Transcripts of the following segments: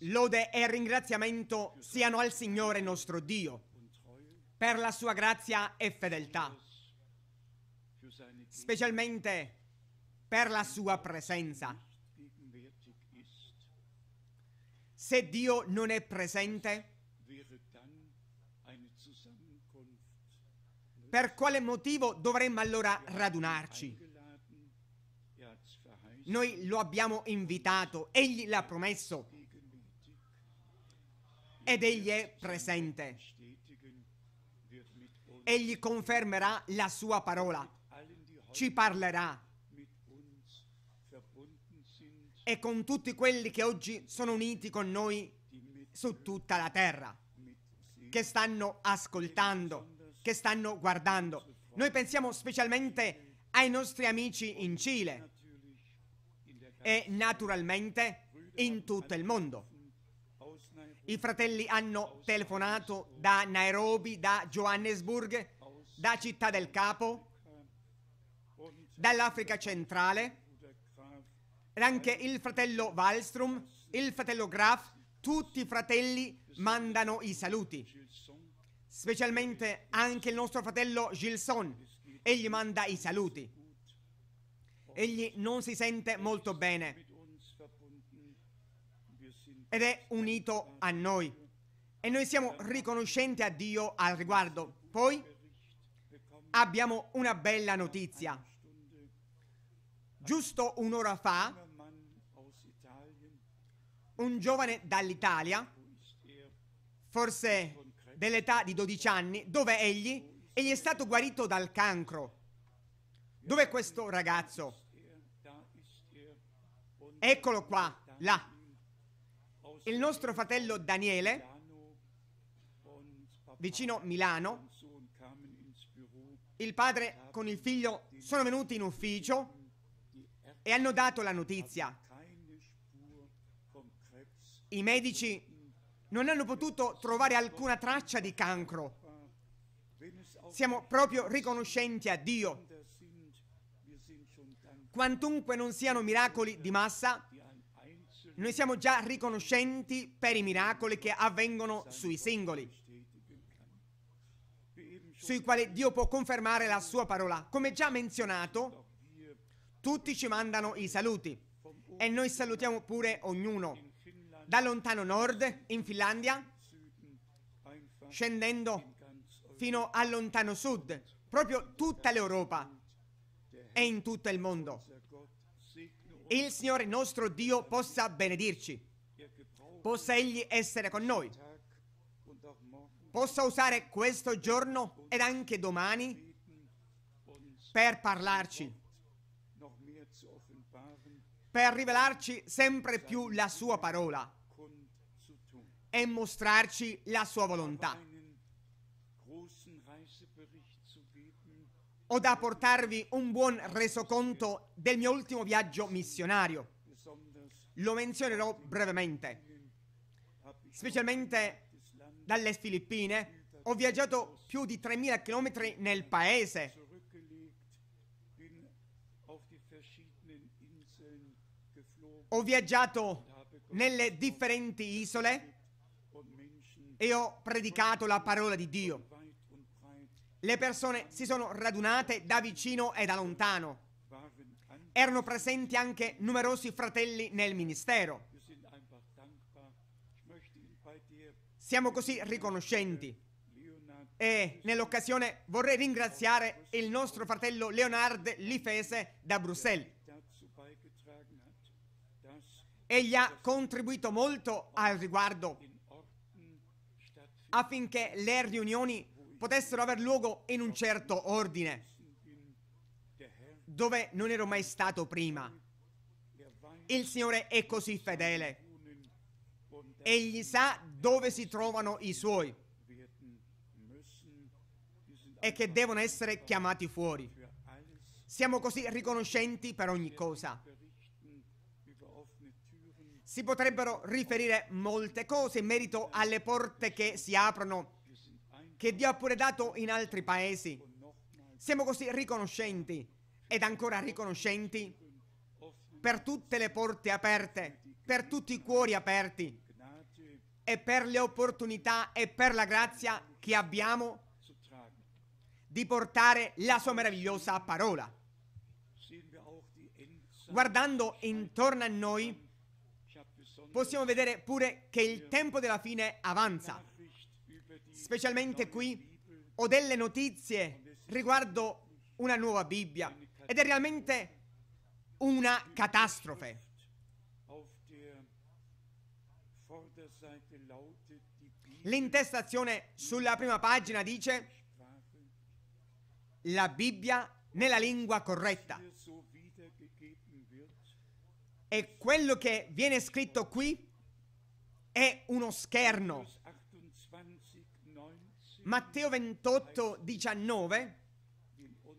Lode e ringraziamento siano al Signore nostro Dio per la sua grazia e fedeltà, specialmente per la sua presenza. Se Dio non è presente, per quale motivo dovremmo allora radunarci? Noi lo abbiamo invitato, egli l'ha promesso, ed egli è presente. Egli confermerà la sua parola, ci parlerà. E con tutti quelli che oggi sono uniti con noi su tutta la terra, che stanno ascoltando, che stanno guardando. Noi pensiamo specialmente ai nostri amici in Cile e naturalmente in tutto il mondo. I fratelli hanno telefonato da Nairobi, da Johannesburg, da Città del Capo, dall'Africa centrale, e anche il fratello Wallström, il fratello Graf, tutti i fratelli mandano i saluti, specialmente anche il nostro fratello Gilson, egli manda i saluti. Egli non si sente molto bene ed è unito a noi. E noi siamo riconoscenti a Dio al riguardo. Poi abbiamo una bella notizia. Giusto un'ora fa, un giovane dall'Italia, forse dell'età di 12 anni, dove egli? Egli è stato guarito dal cancro. Dov'è questo ragazzo? Eccolo qua, là il nostro fratello Daniele, vicino Milano, il padre con il figlio sono venuti in ufficio e hanno dato la notizia. I medici non hanno potuto trovare alcuna traccia di cancro. Siamo proprio riconoscenti a Dio. Quantunque non siano miracoli di massa, noi siamo già riconoscenti per i miracoli che avvengono sui singoli, sui quali Dio può confermare la sua parola. Come già menzionato, tutti ci mandano i saluti e noi salutiamo pure ognuno. Da lontano nord, in Finlandia, scendendo fino al lontano sud, proprio tutta l'Europa e in tutto il mondo il Signore nostro Dio possa benedirci, possa Egli essere con noi, possa usare questo giorno ed anche domani per parlarci, per rivelarci sempre più la sua parola e mostrarci la sua volontà. ho da portarvi un buon resoconto del mio ultimo viaggio missionario. Lo menzionerò brevemente. Specialmente dalle Filippine, ho viaggiato più di 3.000 km nel paese. Ho viaggiato nelle differenti isole e ho predicato la parola di Dio. Le persone si sono radunate da vicino e da lontano. Erano presenti anche numerosi fratelli nel ministero. Siamo così riconoscenti. E nell'occasione vorrei ringraziare il nostro fratello Leonard Lifese da Bruxelles. Egli ha contribuito molto al riguardo affinché le riunioni potessero aver luogo in un certo ordine, dove non ero mai stato prima. Il Signore è così fedele. Egli sa dove si trovano i suoi e che devono essere chiamati fuori. Siamo così riconoscenti per ogni cosa. Si potrebbero riferire molte cose in merito alle porte che si aprono che Dio ha pure dato in altri paesi. Siamo così riconoscenti ed ancora riconoscenti per tutte le porte aperte, per tutti i cuori aperti e per le opportunità e per la grazia che abbiamo di portare la sua meravigliosa parola. Guardando intorno a noi possiamo vedere pure che il tempo della fine avanza specialmente qui, ho delle notizie riguardo una nuova Bibbia ed è realmente una catastrofe. L'intestazione sulla prima pagina dice la Bibbia nella lingua corretta. E quello che viene scritto qui è uno scherno. Matteo 28, 19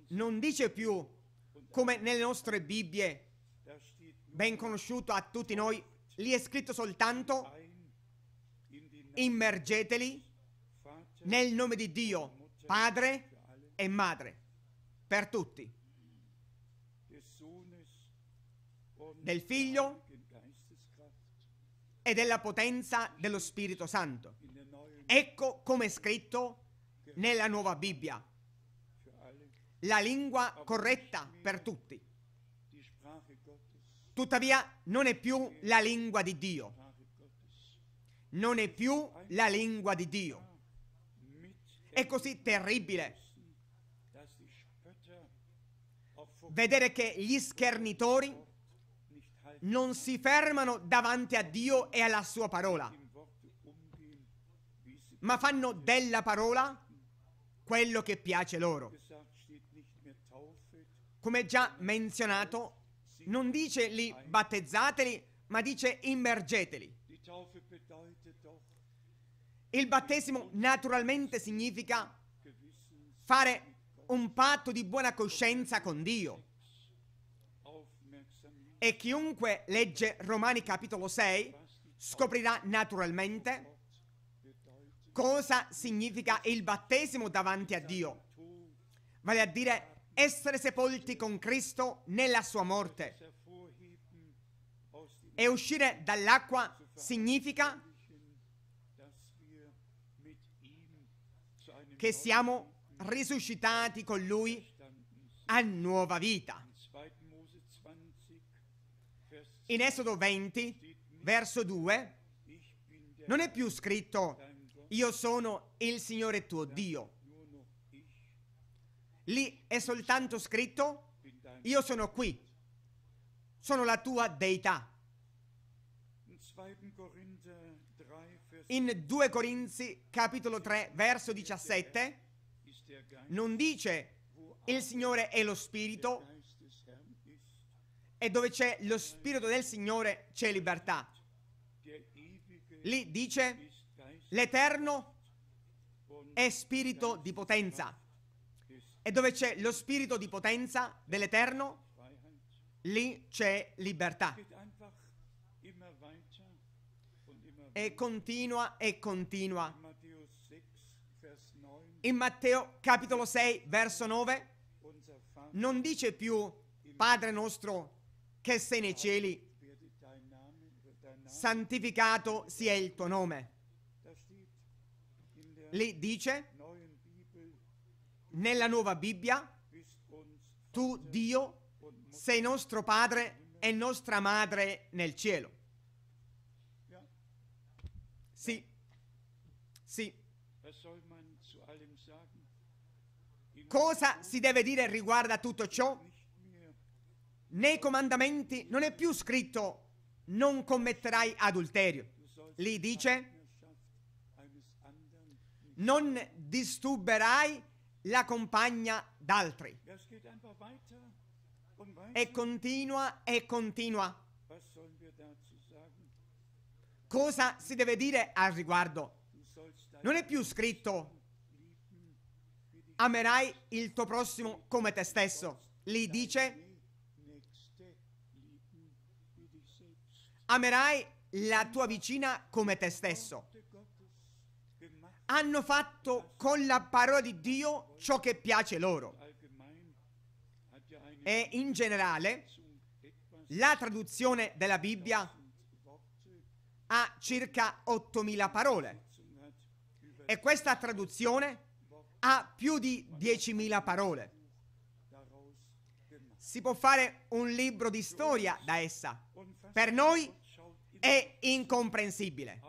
non dice più come nelle nostre Bibbie, ben conosciuto a tutti noi, lì è scritto soltanto immergeteli nel nome di Dio, padre e madre, per tutti, del figlio e della potenza dello Spirito Santo. Ecco come è scritto nella nuova Bibbia. La lingua corretta per tutti. Tuttavia non è più la lingua di Dio. Non è più la lingua di Dio. È così terribile vedere che gli schernitori non si fermano davanti a Dio e alla sua parola ma fanno della parola quello che piace loro. Come già menzionato, non dice li battezzateli, ma dice immergeteli. Il battesimo naturalmente significa fare un patto di buona coscienza con Dio. E chiunque legge Romani capitolo 6 scoprirà naturalmente cosa significa il battesimo davanti a Dio, vale a dire essere sepolti con Cristo nella sua morte. E uscire dall'acqua significa che siamo risuscitati con Lui a nuova vita. In Esodo 20, verso 2, non è più scritto io sono il Signore tuo Dio. Lì è soltanto scritto, io sono qui, sono la tua deità. In 2 Corinzi capitolo 3 verso 17 non dice il Signore è lo Spirito e dove c'è lo Spirito del Signore c'è libertà. Lì dice L'Eterno è spirito di potenza. E dove c'è lo spirito di potenza dell'Eterno, lì c'è libertà. E continua e continua. In Matteo capitolo 6 verso 9 non dice più Padre nostro che sei nei cieli, santificato sia il tuo nome lì dice, nella nuova Bibbia, tu Dio sei nostro padre e nostra madre nel cielo. Sì, sì. Cosa si deve dire riguardo a tutto ciò? Nei comandamenti non è più scritto non commetterai adulterio. Lì dice non disturberai la compagna d'altri. E continua e continua. Cosa si deve dire al riguardo? Non è più scritto amerai il tuo prossimo come te stesso. Lì dice amerai la tua vicina come te stesso hanno fatto con la parola di Dio ciò che piace loro. E in generale la traduzione della Bibbia ha circa 8.000 parole e questa traduzione ha più di 10.000 parole. Si può fare un libro di storia da essa. Per noi è incomprensibile.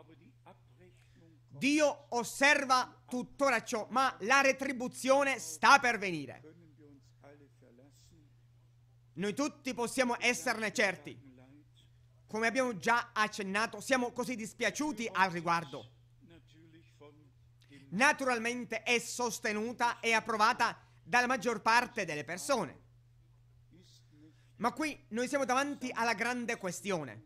Dio osserva tuttora ciò, ma la retribuzione sta per venire. Noi tutti possiamo esserne certi. Come abbiamo già accennato, siamo così dispiaciuti al riguardo. Naturalmente è sostenuta e approvata dalla maggior parte delle persone. Ma qui noi siamo davanti alla grande questione.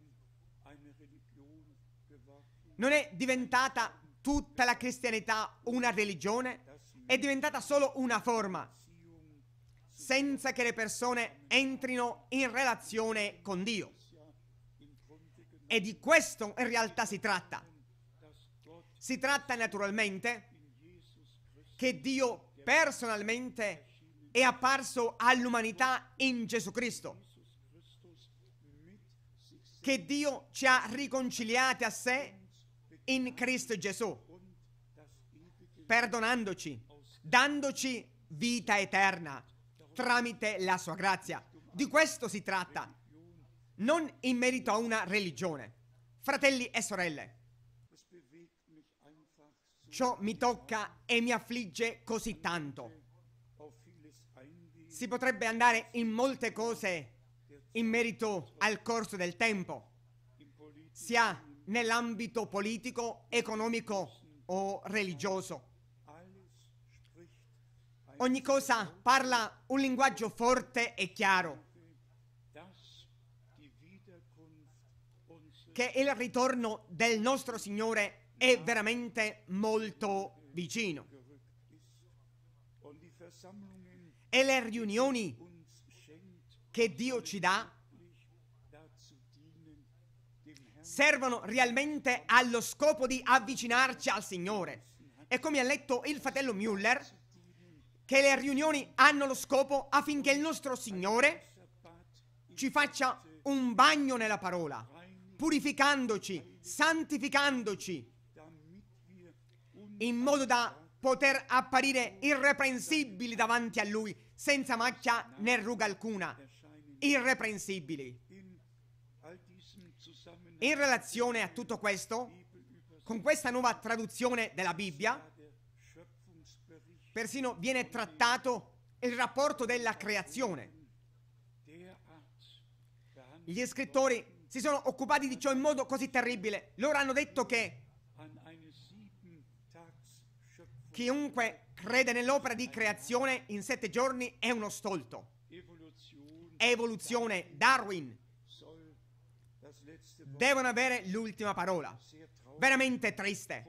Non è diventata tutta la cristianità una religione, è diventata solo una forma, senza che le persone entrino in relazione con Dio. E di questo in realtà si tratta. Si tratta naturalmente che Dio personalmente è apparso all'umanità in Gesù Cristo, che Dio ci ha riconciliati a sé in Cristo Gesù, perdonandoci, dandoci vita eterna tramite la sua grazia. Di questo si tratta, non in merito a una religione. Fratelli e sorelle, ciò mi tocca e mi affligge così tanto. Si potrebbe andare in molte cose in merito al corso del tempo, sia nell'ambito politico, economico o religioso. Ogni cosa parla un linguaggio forte e chiaro. Che il ritorno del nostro Signore è veramente molto vicino. E le riunioni che Dio ci dà servono realmente allo scopo di avvicinarci al Signore. E come ha letto il fratello Müller, che le riunioni hanno lo scopo affinché il nostro Signore ci faccia un bagno nella parola, purificandoci, santificandoci, in modo da poter apparire irreprensibili davanti a Lui, senza macchia né ruga alcuna, irreprensibili. In relazione a tutto questo, con questa nuova traduzione della Bibbia, persino viene trattato il rapporto della creazione. Gli scrittori si sono occupati di ciò in modo così terribile. Loro hanno detto che chiunque crede nell'opera di creazione in sette giorni è uno stolto. Evoluzione, Darwin, devono avere l'ultima parola. Veramente triste.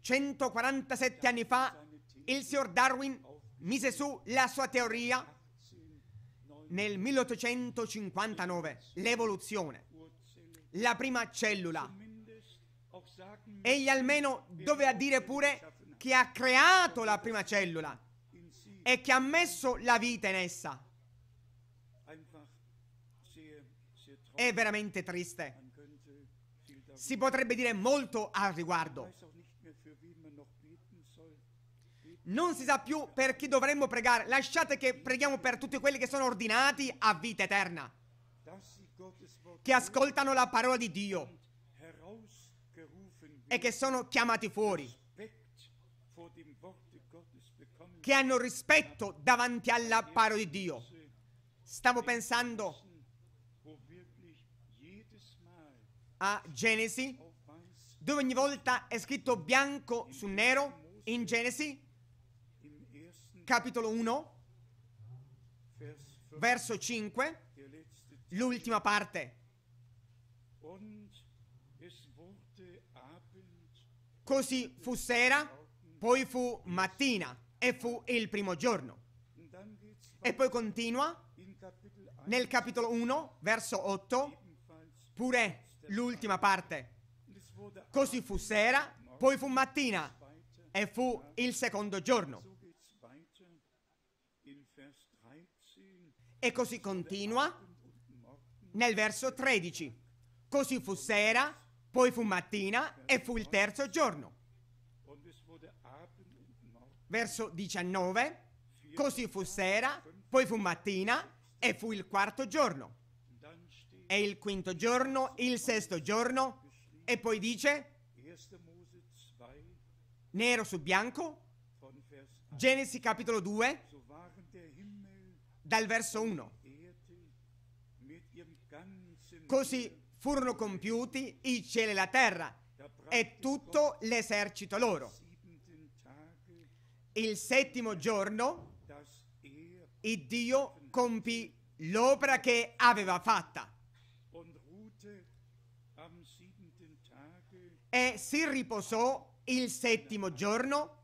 147 anni fa il signor Darwin mise su la sua teoria nel 1859, l'evoluzione, la prima cellula. Egli almeno doveva dire pure che ha creato la prima cellula e che ha messo la vita in essa. È veramente triste. Si potrebbe dire molto al riguardo. Non si sa più per chi dovremmo pregare. Lasciate che preghiamo per tutti quelli che sono ordinati a vita eterna, che ascoltano la parola di Dio e che sono chiamati fuori, che hanno rispetto davanti alla parola di Dio. Stavo pensando a Genesi, dove ogni volta è scritto bianco su nero in Genesi, capitolo 1, verso 5, l'ultima parte. Così fu sera, poi fu mattina e fu il primo giorno. E poi continua nel capitolo 1, verso 8, pure l'ultima parte. Così fu sera, poi fu mattina e fu il secondo giorno. E così continua nel verso 13. Così fu sera, poi fu mattina e fu il terzo giorno. Verso 19. Così fu sera, poi fu mattina e fu il quarto giorno è il quinto giorno, il sesto giorno e poi dice nero su bianco, Genesi capitolo 2, dal verso 1. Così furono compiuti i cieli e la terra e tutto l'esercito loro. Il settimo giorno, il Dio compì l'opera che aveva fatta. e eh, si riposò il settimo giorno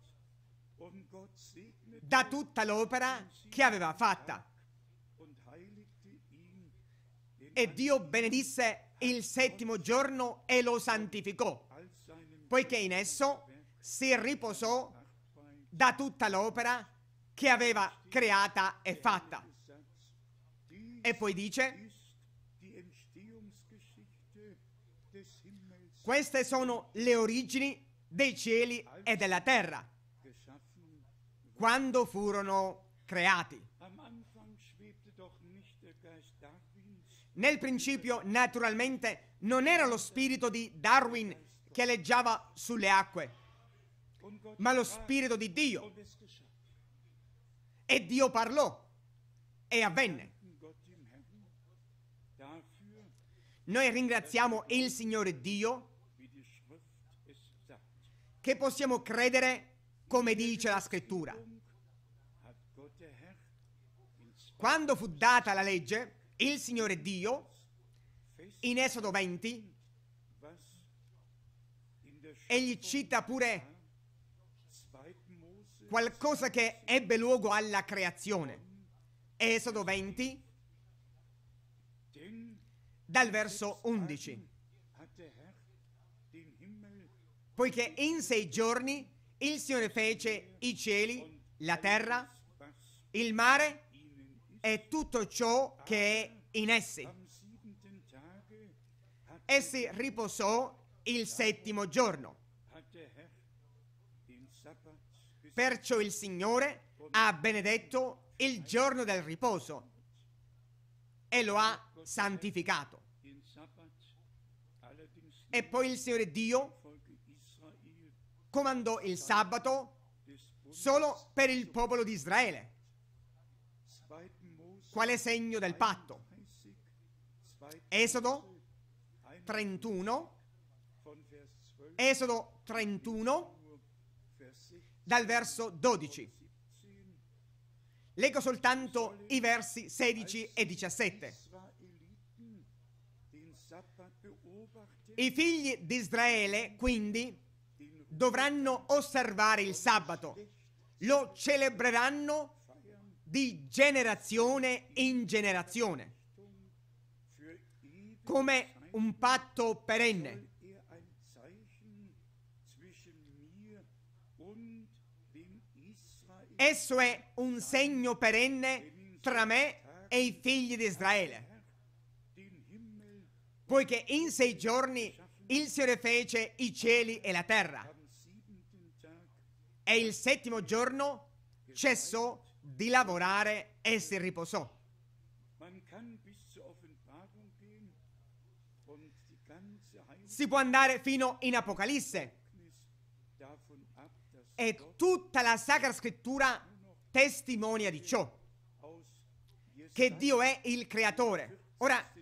da tutta l'opera che aveva fatta. E Dio benedisse il settimo giorno e lo santificò, poiché in esso si riposò da tutta l'opera che aveva creata e fatta. E poi dice, Queste sono le origini dei cieli e della terra, quando furono creati. Nel principio, naturalmente, non era lo spirito di Darwin che leggiava sulle acque, ma lo spirito di Dio. E Dio parlò e avvenne. Noi ringraziamo il Signore Dio che possiamo credere come dice la scrittura. Quando fu data la legge, il Signore Dio, in Esodo 20, egli cita pure qualcosa che ebbe luogo alla creazione. Esodo 20, dal verso 11. Poiché in sei giorni il Signore fece i cieli, la terra, il mare e tutto ciò che è in essi. E si riposò il settimo giorno. Perciò il Signore ha benedetto il giorno del riposo e lo ha santificato. E poi il Signore Dio comandò il sabato solo per il popolo di Israele. Quale segno del patto? Esodo 31, Esodo 31, dal verso 12. Leggo soltanto i versi 16 e 17. I figli di Israele, quindi, dovranno osservare il sabato. Lo celebreranno di generazione in generazione, come un patto perenne. Esso è un segno perenne tra me e i figli di Israele poiché in sei giorni il Signore fece i cieli e la terra. E il settimo giorno cessò di lavorare e si riposò. Si può andare fino in Apocalisse. E tutta la Sacra Scrittura testimonia di ciò, che Dio è il creatore. Ora,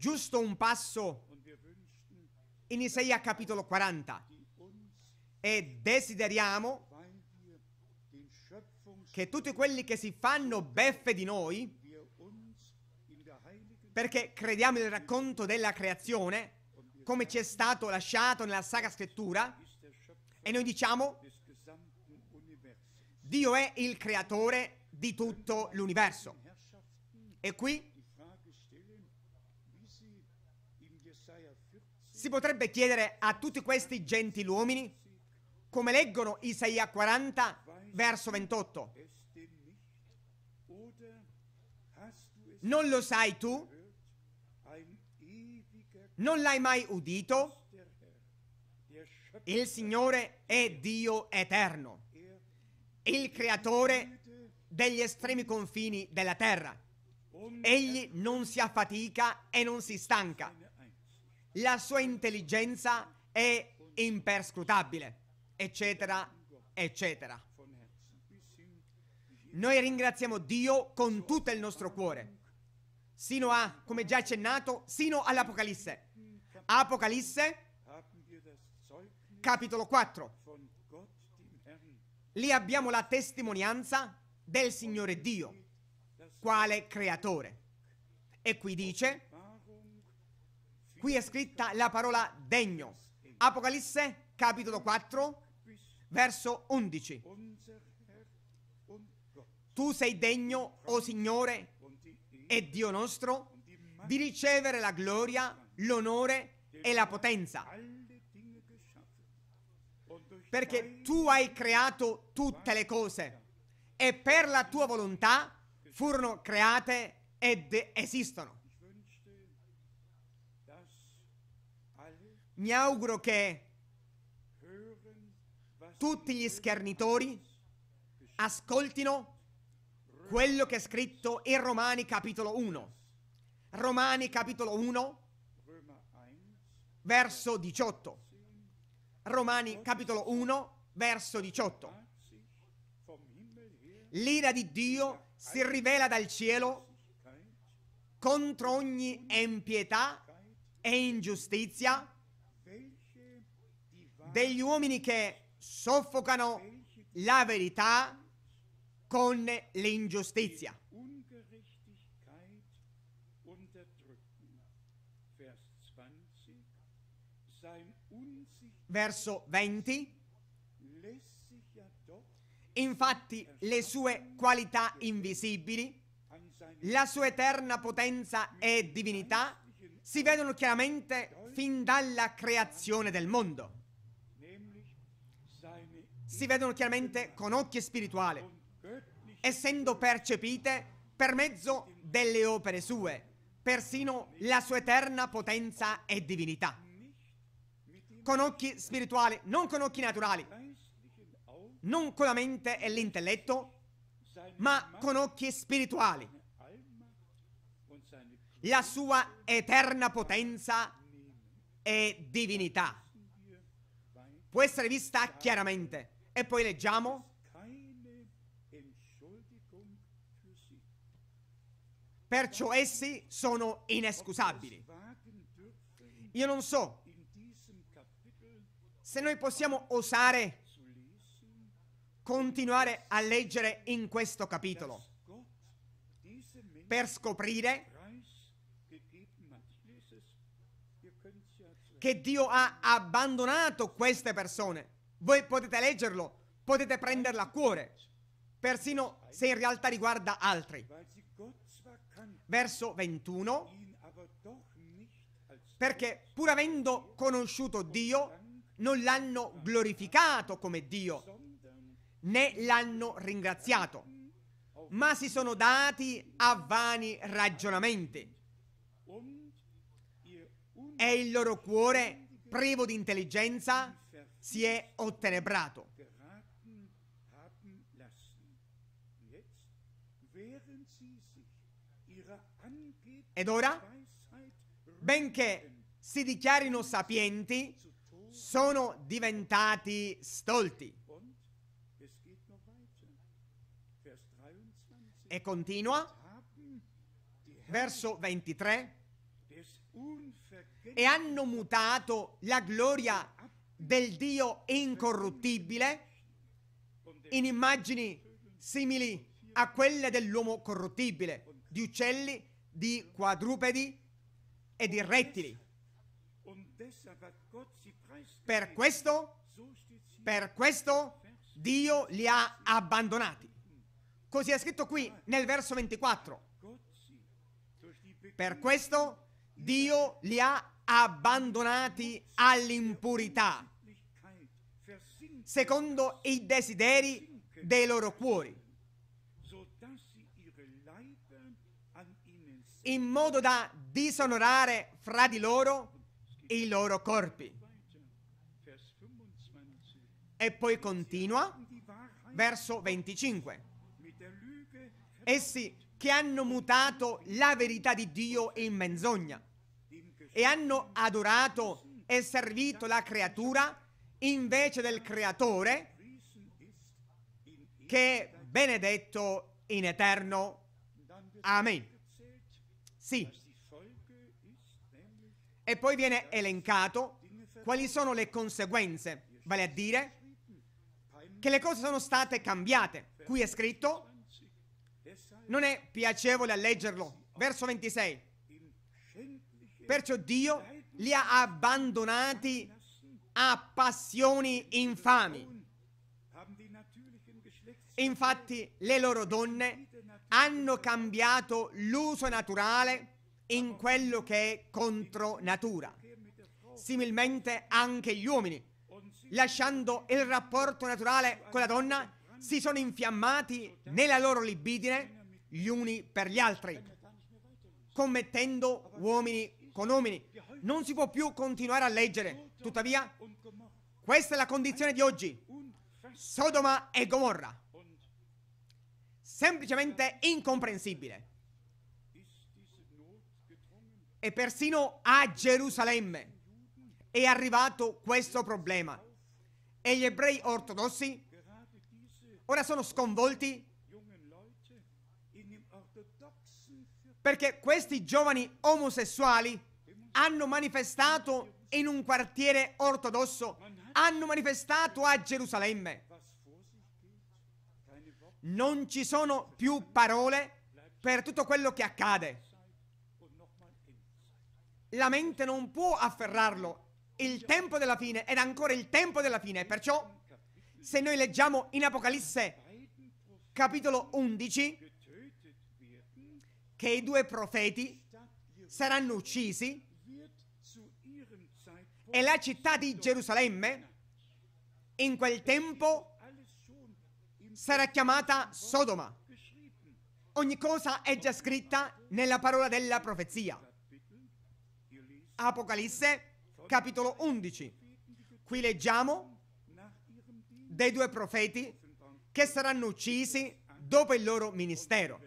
giusto un passo in Isaia capitolo 40 e desideriamo che tutti quelli che si fanno beffe di noi, perché crediamo nel racconto della creazione, come ci è stato lasciato nella Sacra Scrittura, e noi diciamo, Dio è il creatore di tutto l'universo. E qui Si potrebbe chiedere a tutti questi gentiluomini come leggono Isaia 40 verso 28. Non lo sai tu? Non l'hai mai udito? Il Signore è Dio eterno, il creatore degli estremi confini della terra. Egli non si affatica e non si stanca la sua intelligenza è imperscrutabile, eccetera, eccetera. Noi ringraziamo Dio con tutto il nostro cuore, sino a, come già accennato, sino all'Apocalisse. Apocalisse, capitolo 4. Lì abbiamo la testimonianza del Signore Dio, quale creatore. E qui dice, Qui è scritta la parola degno. Apocalisse capitolo 4 verso 11. Tu sei degno, o oh Signore e Dio nostro, di ricevere la gloria, l'onore e la potenza. Perché tu hai creato tutte le cose e per la tua volontà furono create ed esistono. Mi auguro che tutti gli schernitori ascoltino quello che è scritto in Romani capitolo 1. Romani capitolo 1, verso 18. Romani capitolo 1, verso 18. L'ira di Dio si rivela dal cielo contro ogni impietà e ingiustizia degli uomini che soffocano la verità con l'ingiustizia. Verso 20. Infatti le sue qualità invisibili, la sua eterna potenza e divinità si vedono chiaramente fin dalla creazione del mondo si vedono chiaramente con occhio spirituale, essendo percepite per mezzo delle opere sue, persino la sua eterna potenza e divinità. Con occhi spirituali, non con occhi naturali, non con la mente e l'intelletto, ma con occhi spirituali. La sua eterna potenza e divinità può essere vista chiaramente e poi leggiamo. Perciò essi sono inescusabili. Io non so se noi possiamo osare continuare a leggere in questo capitolo per scoprire che Dio ha abbandonato queste persone voi potete leggerlo, potete prenderla a cuore, persino se in realtà riguarda altri. Verso 21. Perché pur avendo conosciuto Dio, non l'hanno glorificato come Dio, né l'hanno ringraziato, ma si sono dati a vani ragionamenti. E il loro cuore, privo di intelligenza, si è ottenebrato. Ed ora, benché si dichiarino sapienti, sono diventati stolti. E continua verso 23 e hanno mutato la gloria del Dio incorruttibile in immagini simili a quelle dell'uomo corruttibile, di uccelli, di quadrupedi e di rettili. Per questo, per questo Dio li ha abbandonati. Così è scritto qui nel verso 24. Per questo Dio li ha abbandonati all'impurità secondo i desideri dei loro cuori, in modo da disonorare fra di loro i loro corpi. E poi continua verso 25. Essi che hanno mutato la verità di Dio in menzogna e hanno adorato e servito la creatura invece del creatore che è benedetto in eterno. Amen. Sì. E poi viene elencato quali sono le conseguenze, vale a dire che le cose sono state cambiate. Qui è scritto, non è piacevole a leggerlo, verso 26. Perciò Dio li ha abbandonati a passioni infami. Infatti le loro donne hanno cambiato l'uso naturale in quello che è contro natura. Similmente anche gli uomini, lasciando il rapporto naturale con la donna, si sono infiammati nella loro libidine gli uni per gli altri, commettendo uomini con uomini. Non si può più continuare a leggere Tuttavia, questa è la condizione di oggi. Sodoma e Gomorra. Semplicemente incomprensibile. E persino a Gerusalemme è arrivato questo problema. E gli ebrei ortodossi ora sono sconvolti perché questi giovani omosessuali hanno manifestato in un quartiere ortodosso hanno manifestato a Gerusalemme. Non ci sono più parole per tutto quello che accade. La mente non può afferrarlo. Il tempo della fine ed ancora il tempo della fine. Perciò, se noi leggiamo in Apocalisse, capitolo 11, che i due profeti saranno uccisi, e la città di Gerusalemme in quel tempo sarà chiamata Sodoma. Ogni cosa è già scritta nella parola della profezia. Apocalisse, capitolo 11. Qui leggiamo dei due profeti che saranno uccisi dopo il loro ministero.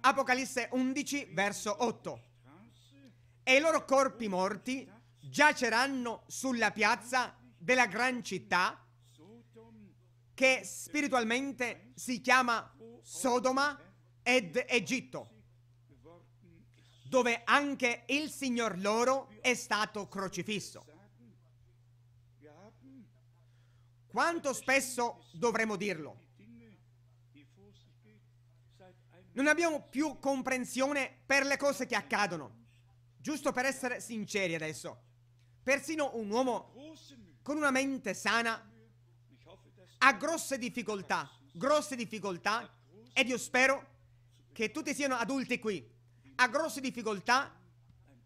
Apocalisse 11, verso 8. E i loro corpi morti giaceranno sulla piazza della gran città che spiritualmente si chiama Sodoma ed Egitto, dove anche il Signor loro è stato crocifisso. Quanto spesso dovremo dirlo? Non abbiamo più comprensione per le cose che accadono. Giusto per essere sinceri adesso. Persino un uomo con una mente sana ha grosse difficoltà, grosse difficoltà, ed io spero che tutti siano adulti qui, ha grosse difficoltà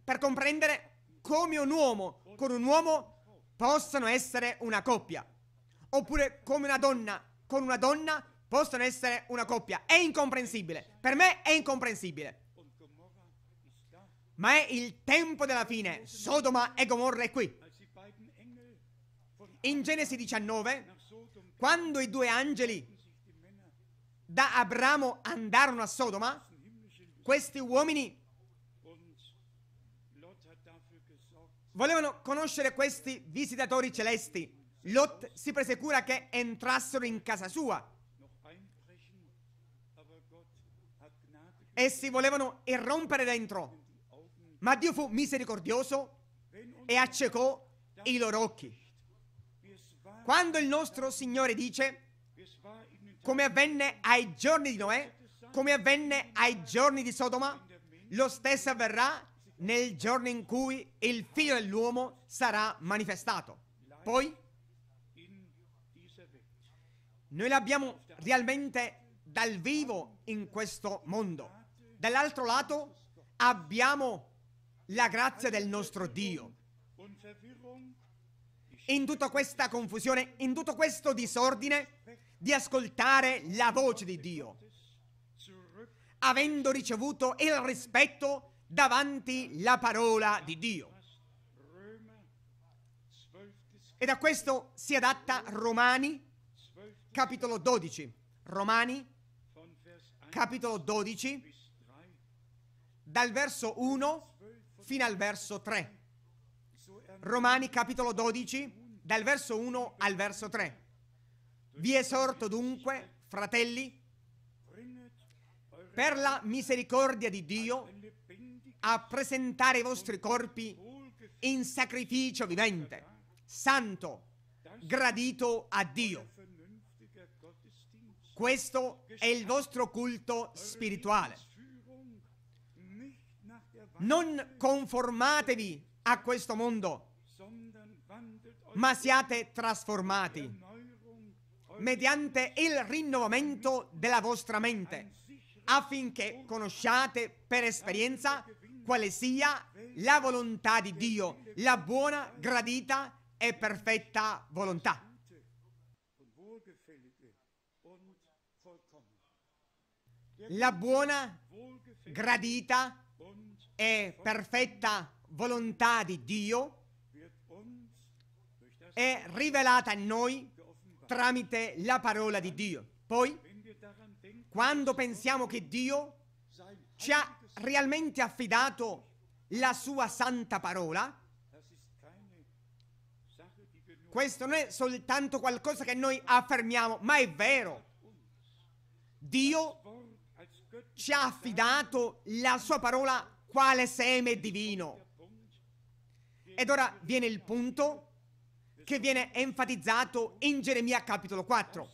per comprendere come un uomo con un uomo possano essere una coppia, oppure come una donna con una donna possano essere una coppia. È incomprensibile, per me è incomprensibile. Ma è il tempo della fine. Sodoma e Gomorra è qui. In Genesi 19, quando i due angeli da Abramo andarono a Sodoma, questi uomini volevano conoscere questi visitatori celesti. Lot si prese cura che entrassero in casa sua. Essi volevano irrompere dentro, ma Dio fu misericordioso e accecò i loro occhi. Quando il nostro Signore dice, come avvenne ai giorni di Noè, come avvenne ai giorni di Sodoma, lo stesso avverrà nel giorno in cui il figlio dell'uomo sarà manifestato. Poi noi l'abbiamo realmente dal vivo in questo mondo. Dall'altro lato abbiamo la grazia del nostro Dio. In tutta questa confusione, in tutto questo disordine, di ascoltare la voce di Dio, avendo ricevuto il rispetto davanti la parola di Dio. E da questo si adatta Romani, capitolo 12. Romani, capitolo 12, dal verso 1 fino al verso 3. Romani capitolo 12, dal verso 1 al verso 3. Vi esorto dunque, fratelli, per la misericordia di Dio, a presentare i vostri corpi in sacrificio vivente, santo, gradito a Dio. Questo è il vostro culto spirituale. Non conformatevi a questo mondo, ma siate trasformati mediante il rinnovamento della vostra mente, affinché conosciate per esperienza quale sia la volontà di Dio, la buona, gradita e perfetta volontà. La buona, gradita e e perfetta volontà di Dio è rivelata a noi tramite la parola di Dio. Poi, quando pensiamo che Dio ci ha realmente affidato la sua santa parola, questo non è soltanto qualcosa che noi affermiamo, ma è vero. Dio ci ha affidato la sua parola quale seme divino. Ed ora viene il punto che viene enfatizzato in Geremia capitolo 4.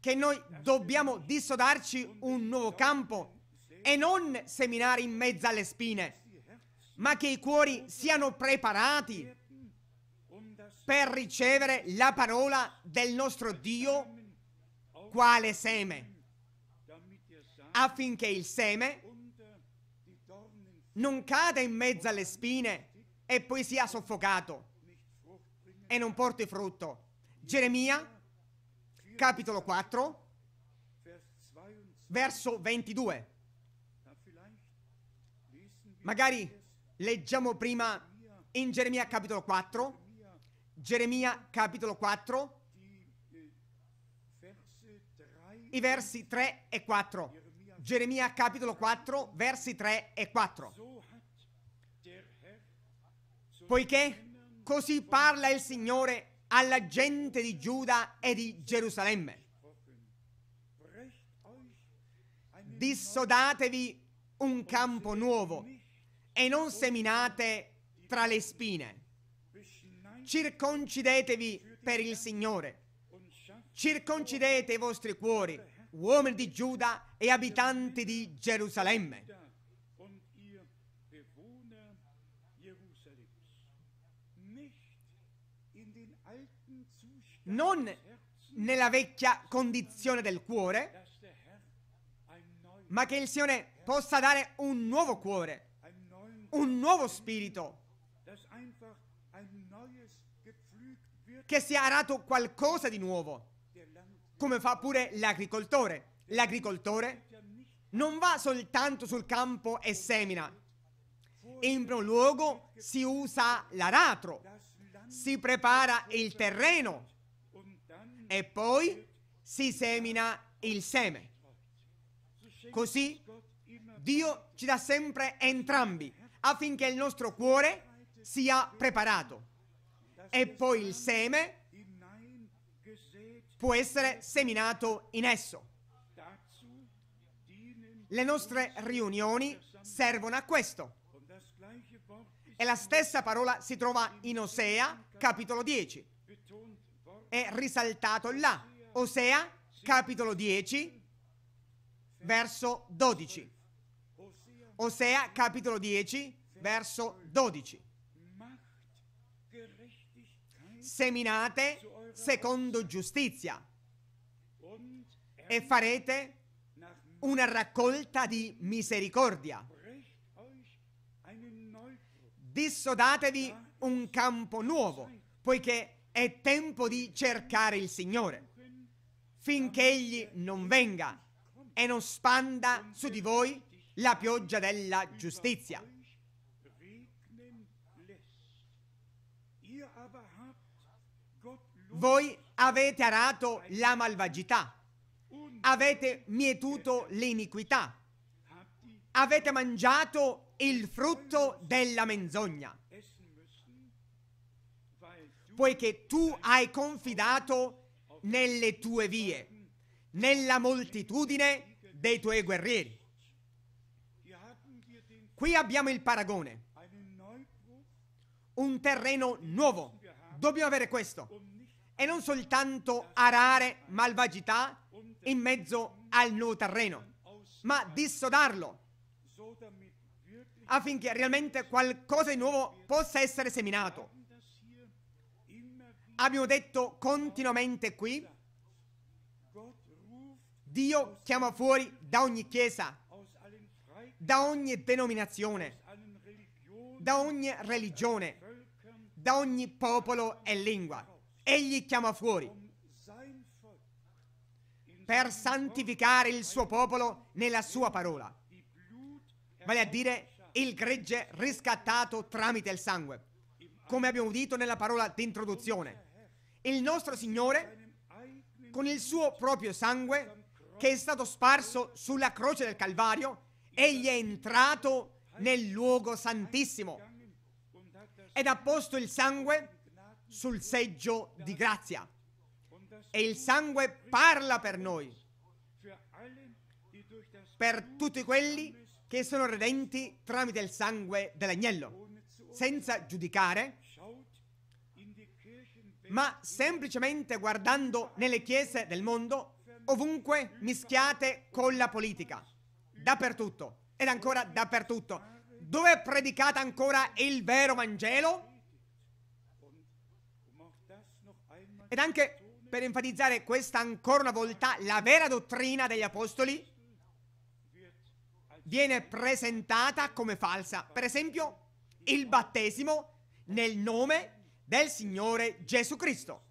Che noi dobbiamo dissodarci un nuovo campo e non seminare in mezzo alle spine, ma che i cuori siano preparati per ricevere la parola del nostro Dio quale seme affinché il seme non cada in mezzo alle spine e poi sia soffocato e non porti frutto. Geremia, capitolo 4, verso 22. Magari leggiamo prima in Geremia capitolo 4, Geremia capitolo 4, i versi 3 e 4. Geremia capitolo 4, versi 3 e 4. Poiché così parla il Signore alla gente di Giuda e di Gerusalemme. Dissodatevi un campo nuovo e non seminate tra le spine. Circoncidetevi per il Signore. Circoncidete i vostri cuori uomini di Giuda e abitanti di Gerusalemme. Non nella vecchia condizione del cuore, ma che il Signore possa dare un nuovo cuore, un nuovo spirito, che sia arato qualcosa di nuovo come fa pure l'agricoltore. L'agricoltore non va soltanto sul campo e semina. In primo luogo si usa l'aratro, si prepara il terreno e poi si semina il seme. Così Dio ci dà sempre entrambi affinché il nostro cuore sia preparato. E poi il seme può essere seminato in esso. Le nostre riunioni servono a questo. E la stessa parola si trova in Osea, capitolo 10. È risaltato là. Osea, capitolo 10, verso 12. Osea, capitolo 10, verso 12 seminate secondo giustizia e farete una raccolta di misericordia. Dissodatevi un campo nuovo, poiché è tempo di cercare il Signore, finché Egli non venga e non spanda su di voi la pioggia della giustizia. Voi avete arato la malvagità, avete mietuto l'iniquità, avete mangiato il frutto della menzogna, poiché tu hai confidato nelle tue vie, nella moltitudine dei tuoi guerrieri. Qui abbiamo il paragone, un terreno nuovo. Dobbiamo avere questo e non soltanto arare malvagità in mezzo al nuovo terreno, ma dissodarlo affinché realmente qualcosa di nuovo possa essere seminato. Abbiamo detto continuamente qui, Dio chiama fuori da ogni chiesa, da ogni denominazione, da ogni religione, da ogni popolo e lingua egli chiama fuori per santificare il suo popolo nella sua parola, vale a dire il gregge riscattato tramite il sangue, come abbiamo udito nella parola d'introduzione. Il nostro Signore, con il suo proprio sangue, che è stato sparso sulla croce del Calvario, egli è entrato nel luogo santissimo ed ha posto il sangue sul seggio di grazia e il sangue parla per noi, per tutti quelli che sono redenti tramite il sangue dell'agnello, senza giudicare, ma semplicemente guardando nelle chiese del mondo, ovunque mischiate con la politica, dappertutto, ed ancora dappertutto. Dove è predicato ancora il vero Vangelo? Ed anche per enfatizzare questa ancora una volta la vera dottrina degli apostoli viene presentata come falsa. Per esempio, il battesimo nel nome del Signore Gesù Cristo.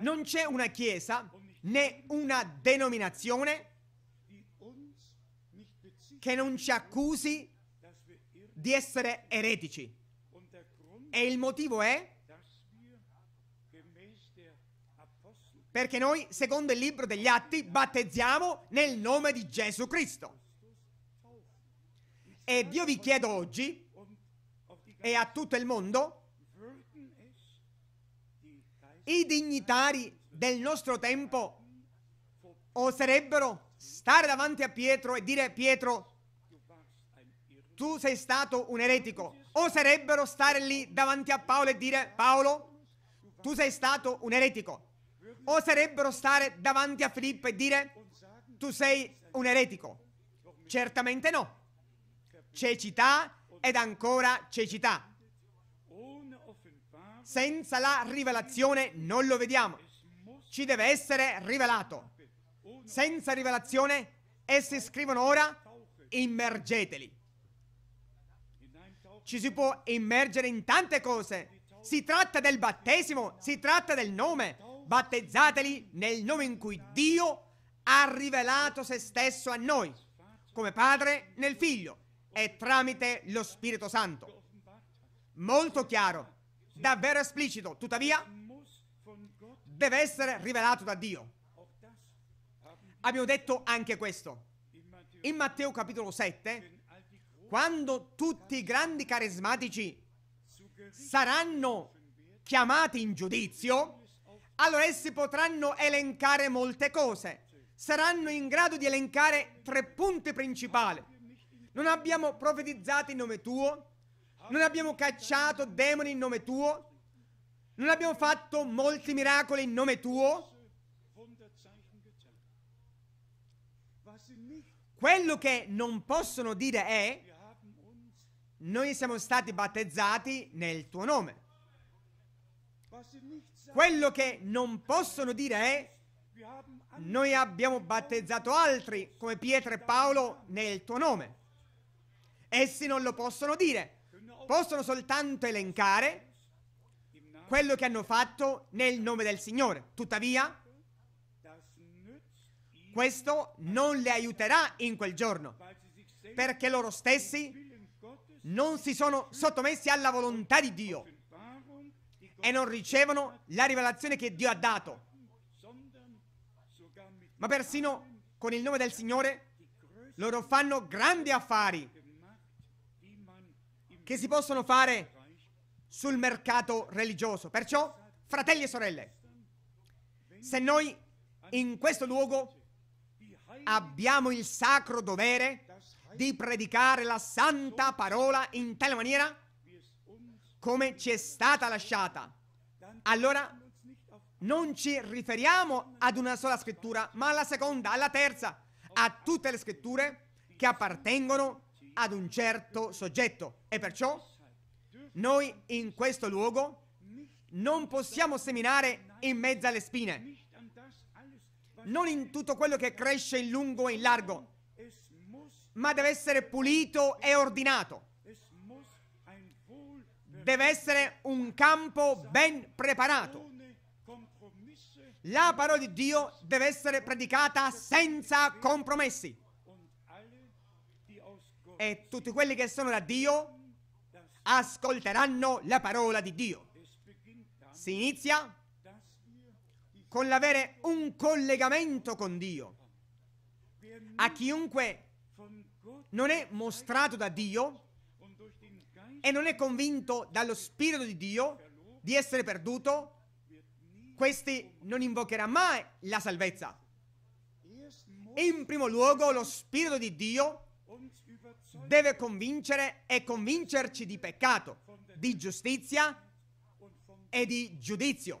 Non c'è una chiesa né una denominazione che non ci accusi di essere eretici. E il motivo è perché noi, secondo il libro degli Atti, battezziamo nel nome di Gesù Cristo. E Dio vi chiedo oggi, e a tutto il mondo, i dignitari del nostro tempo oserebbero stare davanti a Pietro e dire Pietro, tu sei stato un eretico. Oserebbero stare lì davanti a Paolo e dire Paolo, tu sei stato un eretico oserebbero stare davanti a Filippo e dire tu sei un eretico? Certamente no. Cecità ed ancora cecità. Senza la rivelazione non lo vediamo. Ci deve essere rivelato. Senza rivelazione, essi scrivono ora, immergeteli. Ci si può immergere in tante cose. Si tratta del battesimo, si tratta del nome, battezzateli nel nome in cui Dio ha rivelato se stesso a noi, come Padre nel Figlio e tramite lo Spirito Santo. Molto chiaro, davvero esplicito, tuttavia deve essere rivelato da Dio. Abbiamo detto anche questo. In Matteo capitolo 7, quando tutti i grandi carismatici saranno chiamati in giudizio, allora essi potranno elencare molte cose. Saranno in grado di elencare tre punti principali. Non abbiamo profetizzato in nome tuo, non abbiamo cacciato demoni in nome tuo, non abbiamo fatto molti miracoli in nome tuo. Quello che non possono dire è, noi siamo stati battezzati nel tuo nome. Quello che non possono dire è noi abbiamo battezzato altri come Pietro e Paolo nel tuo nome. Essi non lo possono dire, possono soltanto elencare quello che hanno fatto nel nome del Signore. Tuttavia, questo non le aiuterà in quel giorno, perché loro stessi non si sono sottomessi alla volontà di Dio e non ricevono la rivelazione che Dio ha dato. Ma persino con il nome del Signore loro fanno grandi affari che si possono fare sul mercato religioso. Perciò, fratelli e sorelle, se noi in questo luogo abbiamo il sacro dovere di predicare la santa parola in tale maniera come ci è stata lasciata. Allora non ci riferiamo ad una sola scrittura, ma alla seconda, alla terza, a tutte le scritture che appartengono ad un certo soggetto. E perciò noi in questo luogo non possiamo seminare in mezzo alle spine, non in tutto quello che cresce in lungo e in largo, ma deve essere pulito e ordinato deve essere un campo ben preparato. La parola di Dio deve essere predicata senza compromessi. E tutti quelli che sono da Dio ascolteranno la parola di Dio. Si inizia con l'avere un collegamento con Dio. A chiunque non è mostrato da Dio, e non è convinto dallo Spirito di Dio di essere perduto, questi non invocherà mai la salvezza. In primo luogo lo Spirito di Dio deve convincere e convincerci di peccato, di giustizia e di giudizio.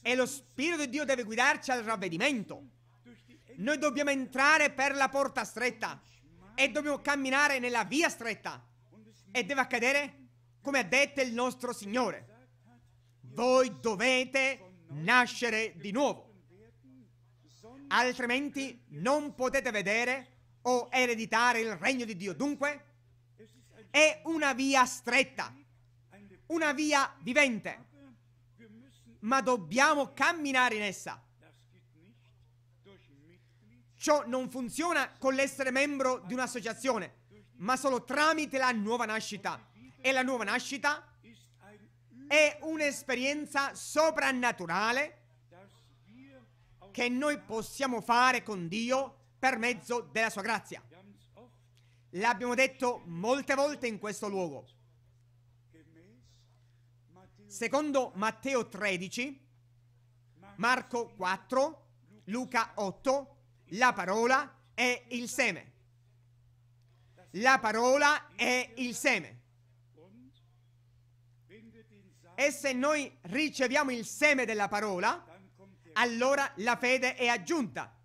E lo Spirito di Dio deve guidarci al ravvedimento. Noi dobbiamo entrare per la porta stretta e dobbiamo camminare nella via stretta. E deve accadere come ha detto il nostro Signore. Voi dovete nascere di nuovo. Altrimenti non potete vedere o ereditare il regno di Dio. Dunque, è una via stretta, una via vivente, ma dobbiamo camminare in essa. Ciò non funziona con l'essere membro di un'associazione, ma solo tramite la nuova nascita. E la nuova nascita è un'esperienza soprannaturale che noi possiamo fare con Dio per mezzo della sua grazia. L'abbiamo detto molte volte in questo luogo. Secondo Matteo 13, Marco 4, Luca 8, la parola è il seme. La parola è il seme. E se noi riceviamo il seme della parola, allora la fede è aggiunta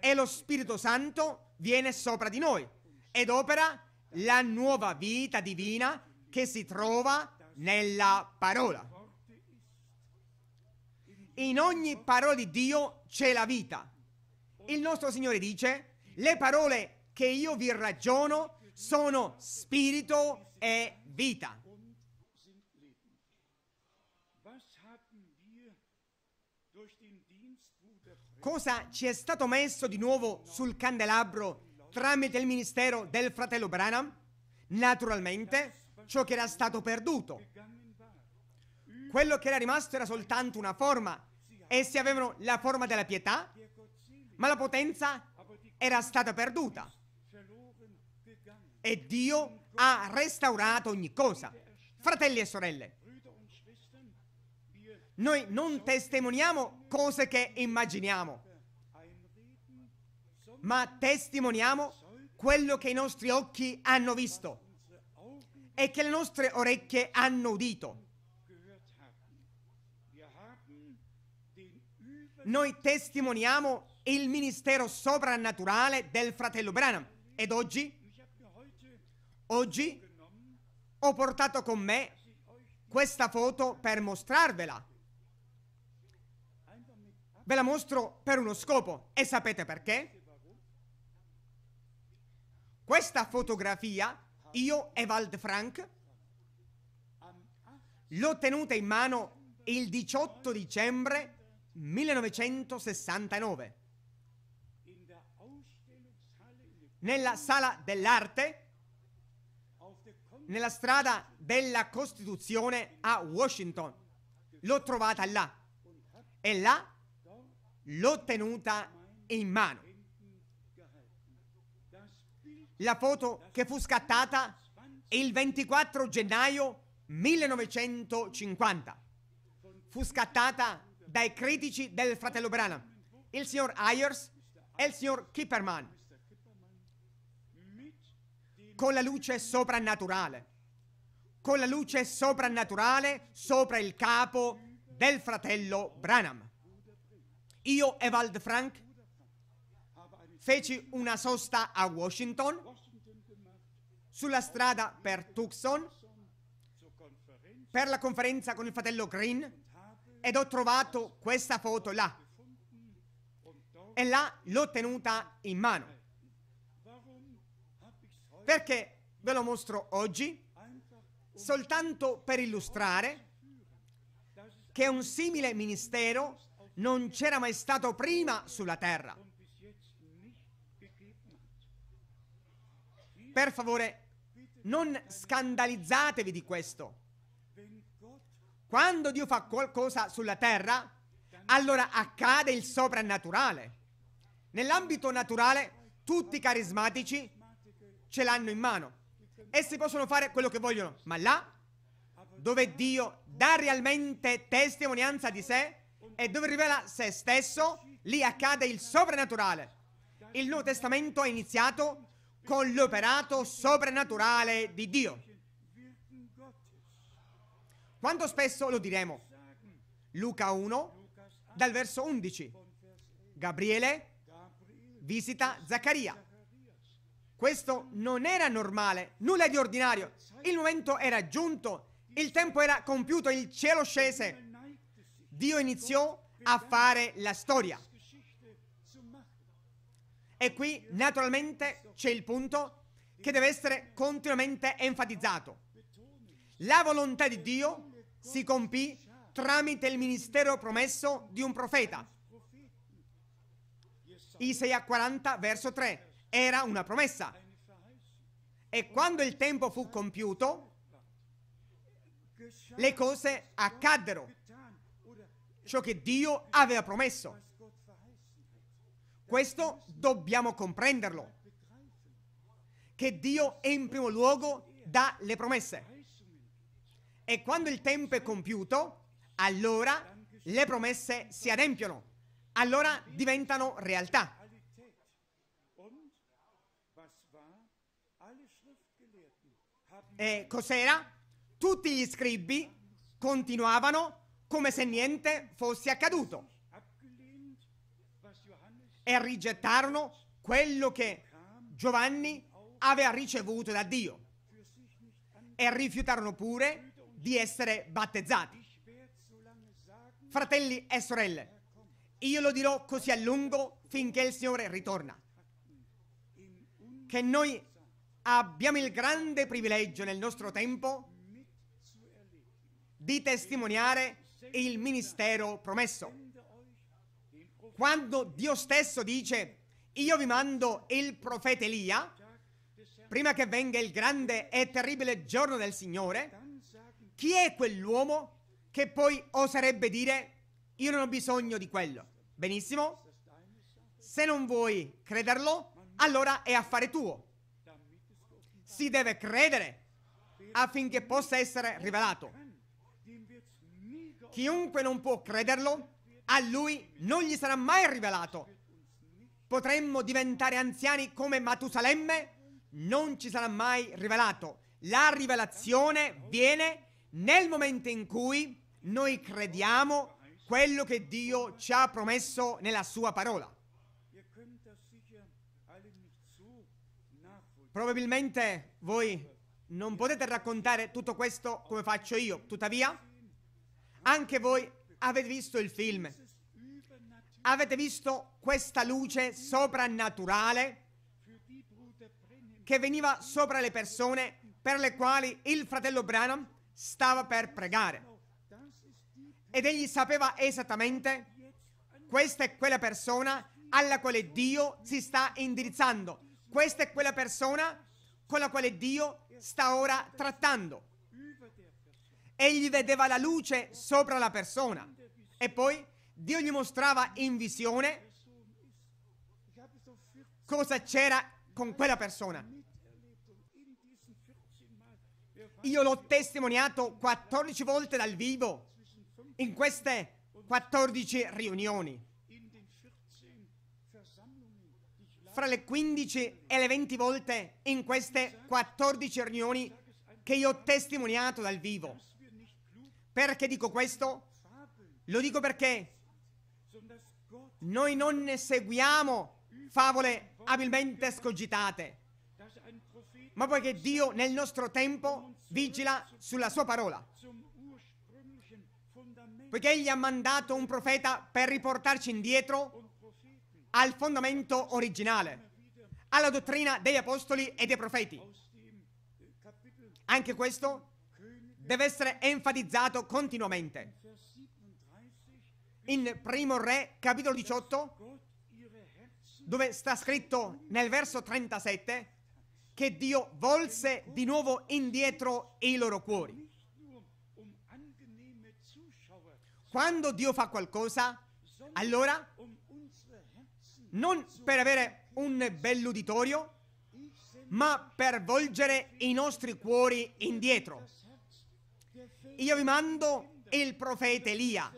e lo Spirito Santo viene sopra di noi ed opera la nuova vita divina che si trova nella parola. In ogni parola di Dio c'è la vita il nostro Signore dice, le parole che io vi ragiono sono spirito e vita. Cosa ci è stato messo di nuovo sul candelabro tramite il ministero del fratello Branham? Naturalmente ciò che era stato perduto. Quello che era rimasto era soltanto una forma. Essi avevano la forma della pietà, ma la potenza era stata perduta e Dio ha restaurato ogni cosa. Fratelli e sorelle, noi non testimoniamo cose che immaginiamo, ma testimoniamo quello che i nostri occhi hanno visto e che le nostre orecchie hanno udito. Noi testimoniamo il ministero soprannaturale del fratello Branham. Ed oggi, oggi ho portato con me questa foto per mostrarvela. Ve la mostro per uno scopo e sapete perché? Questa fotografia io e Wald Frank l'ho tenuta in mano il 18 dicembre 1969. nella sala dell'arte, nella strada della Costituzione a Washington. L'ho trovata là e là l'ho tenuta in mano. La foto che fu scattata il 24 gennaio 1950 fu scattata dai critici del fratello Branham, il signor Ayers e il signor Kipperman con la luce soprannaturale. Con la luce soprannaturale sopra il capo del fratello Branham. Io e Wald Frank feci una sosta a Washington sulla strada per Tucson per la conferenza con il fratello Green ed ho trovato questa foto là e là l'ho tenuta in mano perché ve lo mostro oggi soltanto per illustrare che un simile ministero non c'era mai stato prima sulla terra. Per favore, non scandalizzatevi di questo. Quando Dio fa qualcosa sulla terra, allora accade il soprannaturale. Nell'ambito naturale, tutti i carismatici ce l'hanno in mano. Essi possono fare quello che vogliono, ma là dove Dio dà realmente testimonianza di sé e dove rivela se stesso, lì accade il soprannaturale. Il Nuovo Testamento è iniziato con l'operato soprannaturale di Dio. Quanto spesso lo diremo? Luca 1, dal verso 11. Gabriele visita Zaccaria. Questo non era normale, nulla di ordinario. Il momento era giunto, il tempo era compiuto, il cielo scese. Dio iniziò a fare la storia. E qui naturalmente c'è il punto che deve essere continuamente enfatizzato. La volontà di Dio si compì tramite il ministero promesso di un profeta. Isaia 40 verso 3. Era una promessa. E quando il tempo fu compiuto, le cose accaddero. Ciò che Dio aveva promesso. Questo dobbiamo comprenderlo. Che Dio è in primo luogo dà le promesse. E quando il tempo è compiuto, allora le promesse si adempiono. Allora diventano realtà. eh, cos'era? Tutti gli scribi continuavano come se niente fosse accaduto e rigettarono quello che Giovanni aveva ricevuto da Dio e rifiutarono pure di essere battezzati. Fratelli e sorelle, io lo dirò così a lungo finché il Signore ritorna. Che noi abbiamo il grande privilegio nel nostro tempo di testimoniare il ministero promesso. Quando Dio stesso dice io vi mando il profeta Elia, prima che venga il grande e terribile giorno del Signore, chi è quell'uomo che poi oserebbe dire io non ho bisogno di quello? Benissimo? Se non vuoi crederlo, allora è affare tuo si deve credere affinché possa essere rivelato. Chiunque non può crederlo, a lui non gli sarà mai rivelato. Potremmo diventare anziani come Matusalemme, non ci sarà mai rivelato. La rivelazione viene nel momento in cui noi crediamo quello che Dio ci ha promesso nella sua parola. Probabilmente voi non potete raccontare tutto questo come faccio io, tuttavia anche voi avete visto il film, avete visto questa luce soprannaturale che veniva sopra le persone per le quali il fratello Branham stava per pregare. Ed egli sapeva esattamente questa è quella persona alla quale Dio si sta indirizzando. Questa è quella persona con la quale Dio sta ora trattando. Egli vedeva la luce sopra la persona e poi Dio gli mostrava in visione cosa c'era con quella persona. Io l'ho testimoniato 14 volte dal vivo in queste 14 riunioni. fra le 15 e le 20 volte in queste 14 riunioni che io ho testimoniato dal vivo. Perché dico questo? Lo dico perché noi non ne seguiamo favole abilmente scogitate, ma poiché Dio nel nostro tempo vigila sulla sua parola. Poiché Egli ha mandato un profeta per riportarci indietro al fondamento originale, alla dottrina degli apostoli e dei profeti. Anche questo deve essere enfatizzato continuamente. In Primo Re, capitolo 18, dove sta scritto nel verso 37 che Dio volse di nuovo indietro i loro cuori. Quando Dio fa qualcosa, allora non per avere un bell'uditorio, ma per volgere i nostri cuori indietro. Io vi mando il profeta Elia.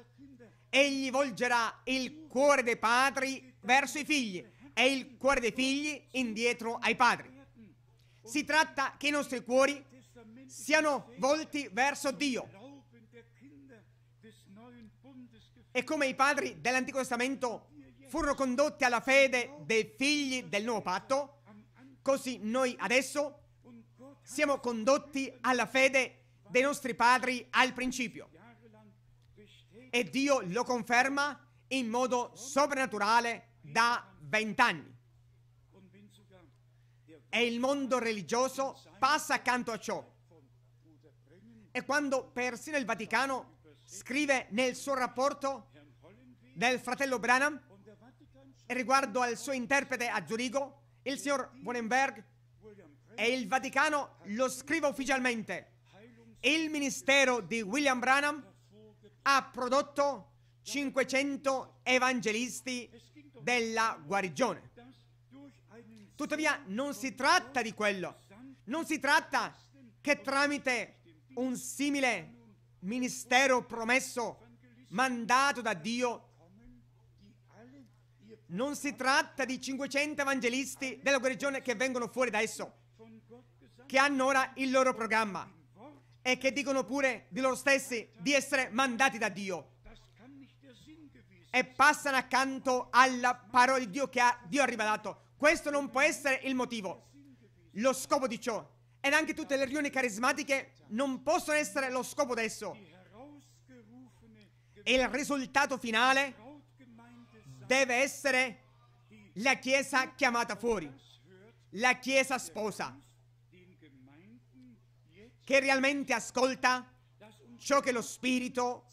Egli volgerà il cuore dei padri verso i figli e il cuore dei figli indietro ai padri. Si tratta che i nostri cuori siano volti verso Dio. E come i padri dell'Antico Testamento furono condotti alla fede dei figli del nuovo patto, così noi adesso siamo condotti alla fede dei nostri padri al principio. E Dio lo conferma in modo soprannaturale da vent'anni. E il mondo religioso passa accanto a ciò. E quando persino il Vaticano scrive nel suo rapporto del fratello Branham e riguardo al suo interprete a Zurigo, il signor Wonenberg e il Vaticano lo scrive ufficialmente. Il ministero di William Branham ha prodotto 500 evangelisti della guarigione. Tuttavia non si tratta di quello, non si tratta che tramite un simile ministero promesso, mandato da Dio, non si tratta di 500 evangelisti della guarigione che vengono fuori da esso, che hanno ora il loro programma e che dicono pure di loro stessi di essere mandati da Dio e passano accanto alla parola di Dio che ha, Dio ha rivelato. Questo non può essere il motivo. Lo scopo di ciò ed anche tutte le riunioni carismatiche non possono essere lo scopo di esso. E Il risultato finale deve essere la Chiesa chiamata fuori, la Chiesa sposa, che realmente ascolta ciò che lo Spirito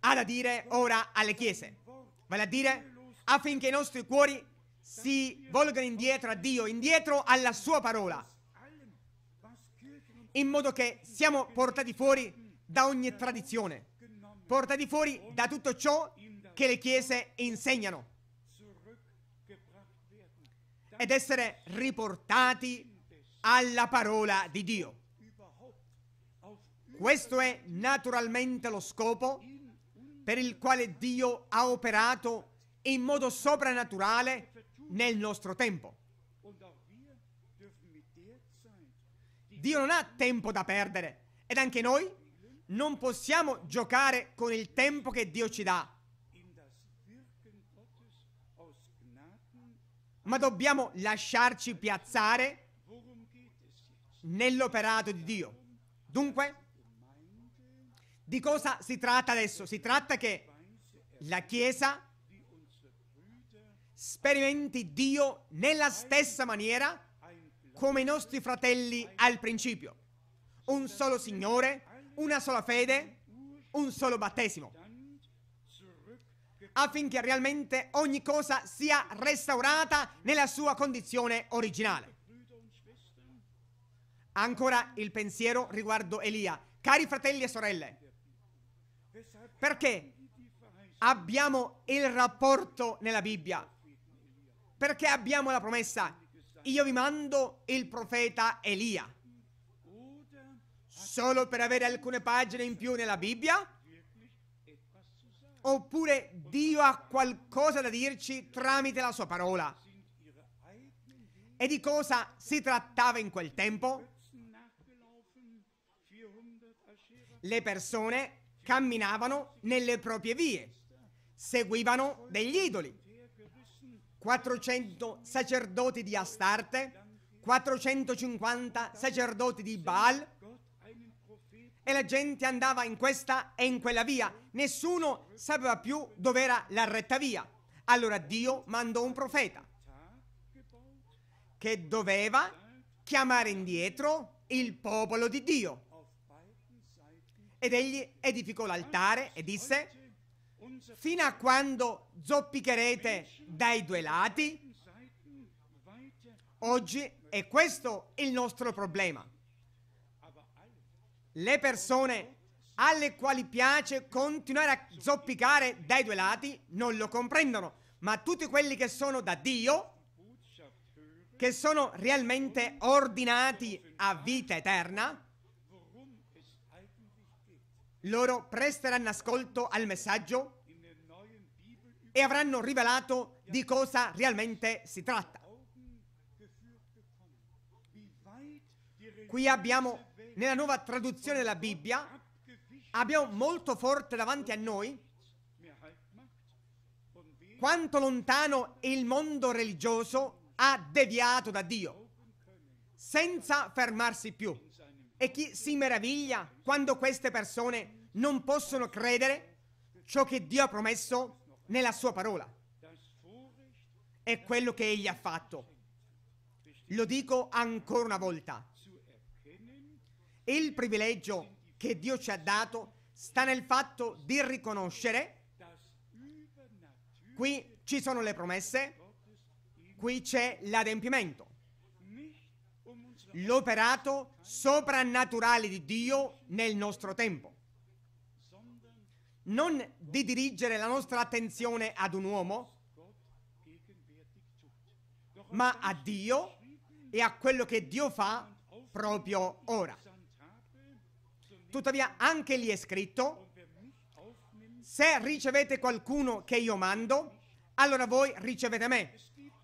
ha da dire ora alle Chiese, vale a dire affinché i nostri cuori si volgano indietro a Dio, indietro alla Sua parola, in modo che siamo portati fuori da ogni tradizione, portati fuori da tutto ciò che le chiese insegnano ed essere riportati alla parola di Dio. Questo è naturalmente lo scopo per il quale Dio ha operato in modo soprannaturale nel nostro tempo. Dio non ha tempo da perdere ed anche noi non possiamo giocare con il tempo che Dio ci dà ma dobbiamo lasciarci piazzare nell'operato di Dio. Dunque, di cosa si tratta adesso? Si tratta che la Chiesa sperimenti Dio nella stessa maniera come i nostri fratelli al principio. Un solo Signore, una sola fede, un solo battesimo affinché realmente ogni cosa sia restaurata nella sua condizione originale. Ancora il pensiero riguardo Elia. Cari fratelli e sorelle, perché abbiamo il rapporto nella Bibbia? Perché abbiamo la promessa? Io vi mando il profeta Elia. Solo per avere alcune pagine in più nella Bibbia? Oppure Dio ha qualcosa da dirci tramite la sua parola. E di cosa si trattava in quel tempo? Le persone camminavano nelle proprie vie, seguivano degli idoli. 400 sacerdoti di Astarte, 450 sacerdoti di Baal, e la gente andava in questa e in quella via. Nessuno sapeva più dove era la retta via. Allora Dio mandò un profeta che doveva chiamare indietro il popolo di Dio. Ed egli edificò l'altare e disse, fino a quando zoppicherete dai due lati, oggi è questo il nostro problema le persone alle quali piace continuare a zoppicare dai due lati non lo comprendono, ma tutti quelli che sono da Dio, che sono realmente ordinati a vita eterna, loro presteranno ascolto al messaggio e avranno rivelato di cosa realmente si tratta. Qui abbiamo nella nuova traduzione della Bibbia, abbiamo molto forte davanti a noi quanto lontano il mondo religioso ha deviato da Dio, senza fermarsi più. E chi si meraviglia quando queste persone non possono credere ciò che Dio ha promesso nella sua parola. È quello che Egli ha fatto. Lo dico ancora una volta il privilegio che Dio ci ha dato sta nel fatto di riconoscere, qui ci sono le promesse, qui c'è l'adempimento. L'operato soprannaturale di Dio nel nostro tempo. Non di dirigere la nostra attenzione ad un uomo, ma a Dio e a quello che Dio fa proprio ora. Tuttavia anche lì è scritto, se ricevete qualcuno che io mando, allora voi ricevete me.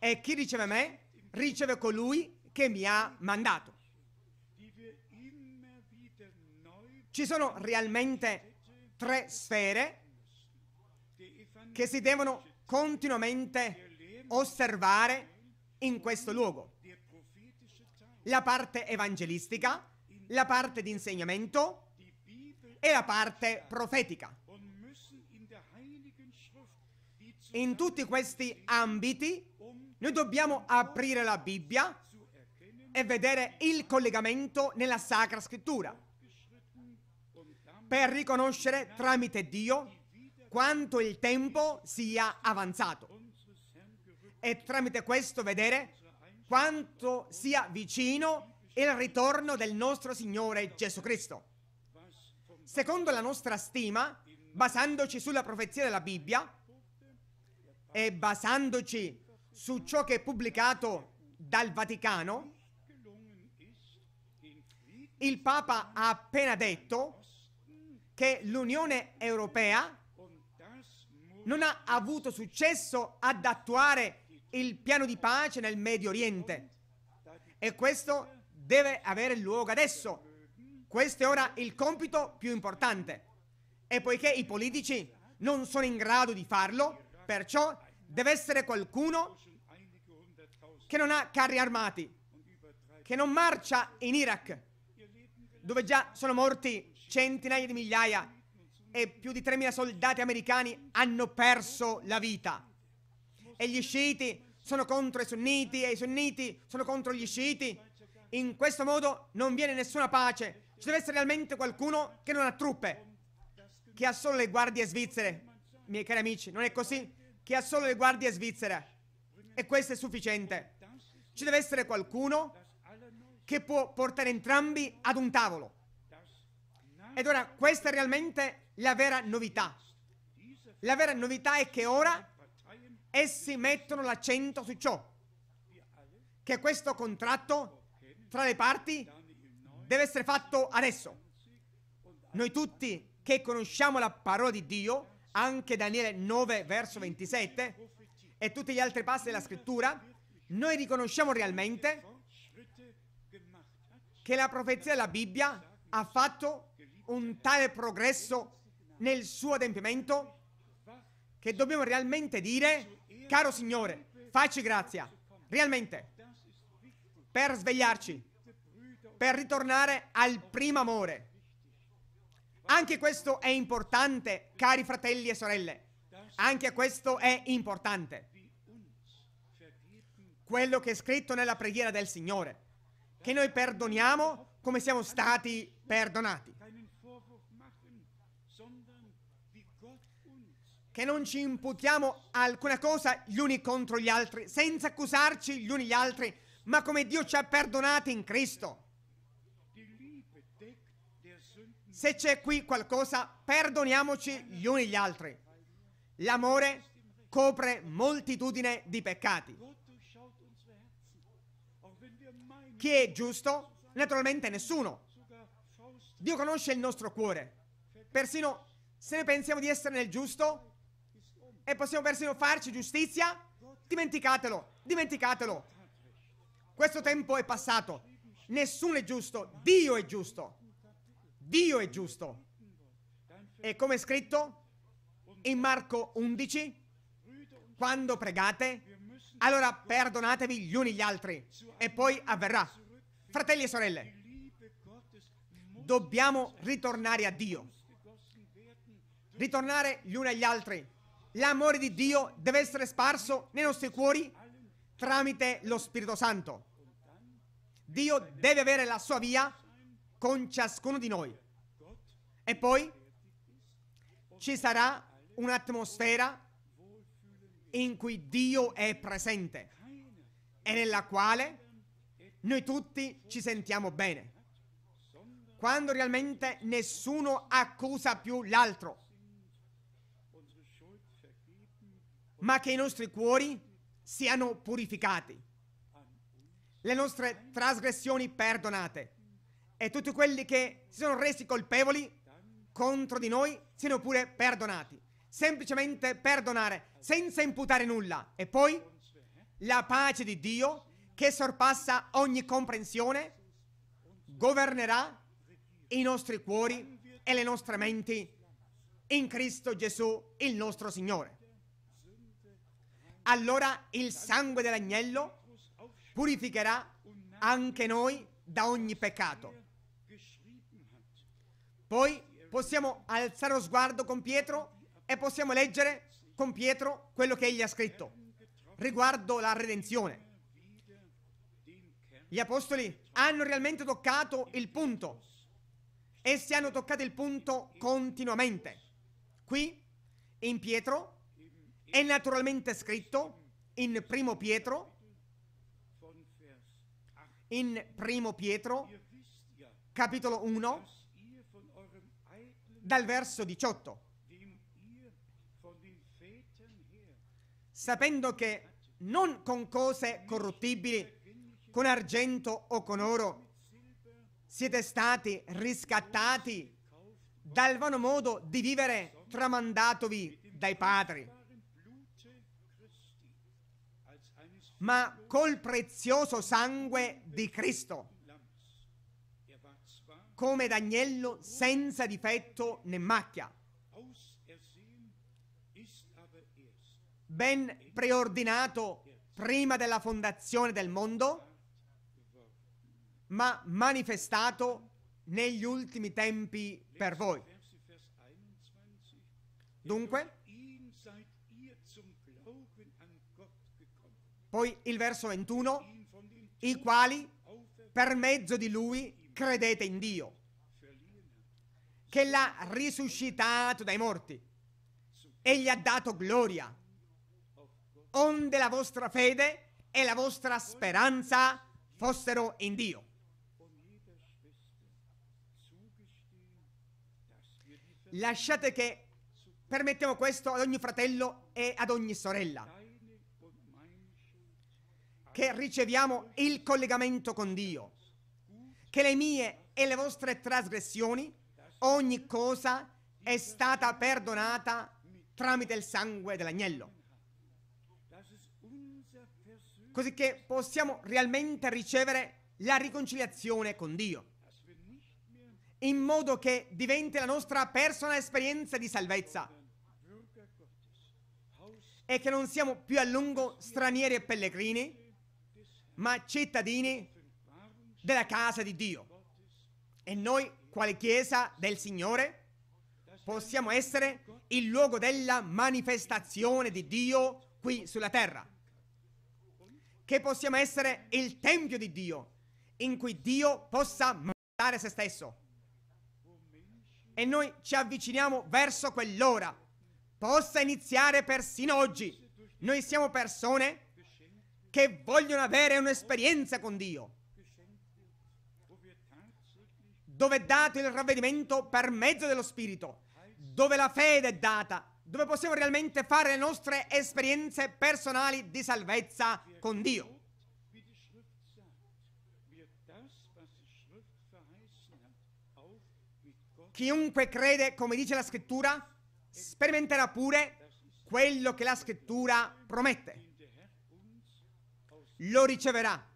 E chi riceve me, riceve colui che mi ha mandato. Ci sono realmente tre sfere che si devono continuamente osservare in questo luogo. La parte evangelistica, la parte di insegnamento e la parte profetica. In tutti questi ambiti noi dobbiamo aprire la Bibbia e vedere il collegamento nella Sacra Scrittura per riconoscere tramite Dio quanto il tempo sia avanzato e tramite questo vedere quanto sia vicino il ritorno del nostro Signore Gesù Cristo secondo la nostra stima, basandoci sulla profezia della Bibbia e basandoci su ciò che è pubblicato dal Vaticano, il Papa ha appena detto che l'Unione Europea non ha avuto successo ad attuare il piano di pace nel Medio Oriente e questo deve avere luogo adesso questo è ora il compito più importante. E poiché i politici non sono in grado di farlo, perciò deve essere qualcuno che non ha carri armati, che non marcia in Iraq, dove già sono morti centinaia di migliaia e più di 3.000 soldati americani hanno perso la vita. E gli sciiti sono contro i sunniti e i sunniti sono contro gli sciiti. In questo modo non viene nessuna pace, ci deve essere realmente qualcuno che non ha truppe, che ha solo le guardie svizzere. Miei cari amici, non è così? Che ha solo le guardie svizzere. E questo è sufficiente. Ci deve essere qualcuno che può portare entrambi ad un tavolo. Ed ora questa è realmente la vera novità. La vera novità è che ora essi mettono l'accento su ciò, che questo contratto tra le parti deve essere fatto adesso. Noi tutti che conosciamo la parola di Dio, anche Daniele 9 verso 27 e tutti gli altri passi della scrittura, noi riconosciamo realmente che la profezia della Bibbia ha fatto un tale progresso nel suo adempimento che dobbiamo realmente dire, caro Signore, facci grazia, realmente, per svegliarci per ritornare al primo amore. Anche questo è importante, cari fratelli e sorelle. Anche questo è importante. Quello che è scritto nella preghiera del Signore, che noi perdoniamo come siamo stati perdonati. Che non ci imputiamo alcuna cosa gli uni contro gli altri, senza accusarci gli uni gli altri, ma come Dio ci ha perdonati in Cristo. Se c'è qui qualcosa, perdoniamoci gli uni gli altri. L'amore copre moltitudine di peccati. Chi è giusto? Naturalmente nessuno. Dio conosce il nostro cuore. Persino se ne pensiamo di essere nel giusto e possiamo persino farci giustizia, dimenticatelo, dimenticatelo. Questo tempo è passato. Nessuno è giusto, Dio è giusto. Dio è giusto. E come è scritto in Marco 11, quando pregate, allora perdonatevi gli uni gli altri e poi avverrà. Fratelli e sorelle, dobbiamo ritornare a Dio. Ritornare gli uni agli altri. L'amore di Dio deve essere sparso nei nostri cuori tramite lo Spirito Santo. Dio deve avere la sua via con ciascuno di noi. E poi ci sarà un'atmosfera in cui Dio è presente e nella quale noi tutti ci sentiamo bene. Quando realmente nessuno accusa più l'altro, ma che i nostri cuori siano purificati, le nostre trasgressioni perdonate e tutti quelli che si sono resi colpevoli contro di noi siano pure perdonati. Semplicemente perdonare senza imputare nulla. E poi la pace di Dio che sorpassa ogni comprensione governerà i nostri cuori e le nostre menti in Cristo Gesù, il nostro Signore. Allora il sangue dell'agnello purificherà anche noi da ogni peccato. Poi possiamo alzare lo sguardo con Pietro e possiamo leggere con Pietro quello che egli ha scritto riguardo la redenzione. Gli apostoli hanno realmente toccato il punto. Essi hanno toccato il punto continuamente. Qui, in Pietro, è naturalmente scritto in primo Pietro, in primo Pietro, capitolo 1, dal verso 18. Sapendo che non con cose corruttibili, con argento o con oro, siete stati riscattati dal vano modo di vivere tramandatovi dai padri, ma col prezioso sangue di Cristo come d'agnello senza difetto né macchia. Ben preordinato prima della fondazione del mondo, ma manifestato negli ultimi tempi per voi. Dunque, poi il verso 21, i quali per mezzo di lui credete in Dio, che l'ha risuscitato dai morti e gli ha dato gloria, onde la vostra fede e la vostra speranza fossero in Dio. Lasciate che permettiamo questo ad ogni fratello e ad ogni sorella, che riceviamo il collegamento con Dio che le mie e le vostre trasgressioni, ogni cosa è stata perdonata tramite il sangue dell'agnello. Così che possiamo realmente ricevere la riconciliazione con Dio, in modo che diventi la nostra personale esperienza di salvezza e che non siamo più a lungo stranieri e pellegrini, ma cittadini della casa di Dio. E noi, quale chiesa del Signore, possiamo essere il luogo della manifestazione di Dio qui sulla terra. Che possiamo essere il tempio di Dio, in cui Dio possa mandare se stesso. E noi ci avviciniamo verso quell'ora. Possa iniziare persino oggi. Noi siamo persone che vogliono avere un'esperienza con Dio dove è dato il ravvedimento per mezzo dello Spirito, dove la fede è data, dove possiamo realmente fare le nostre esperienze personali di salvezza con Dio. Chiunque crede, come dice la scrittura, sperimenterà pure quello che la scrittura promette. Lo riceverà.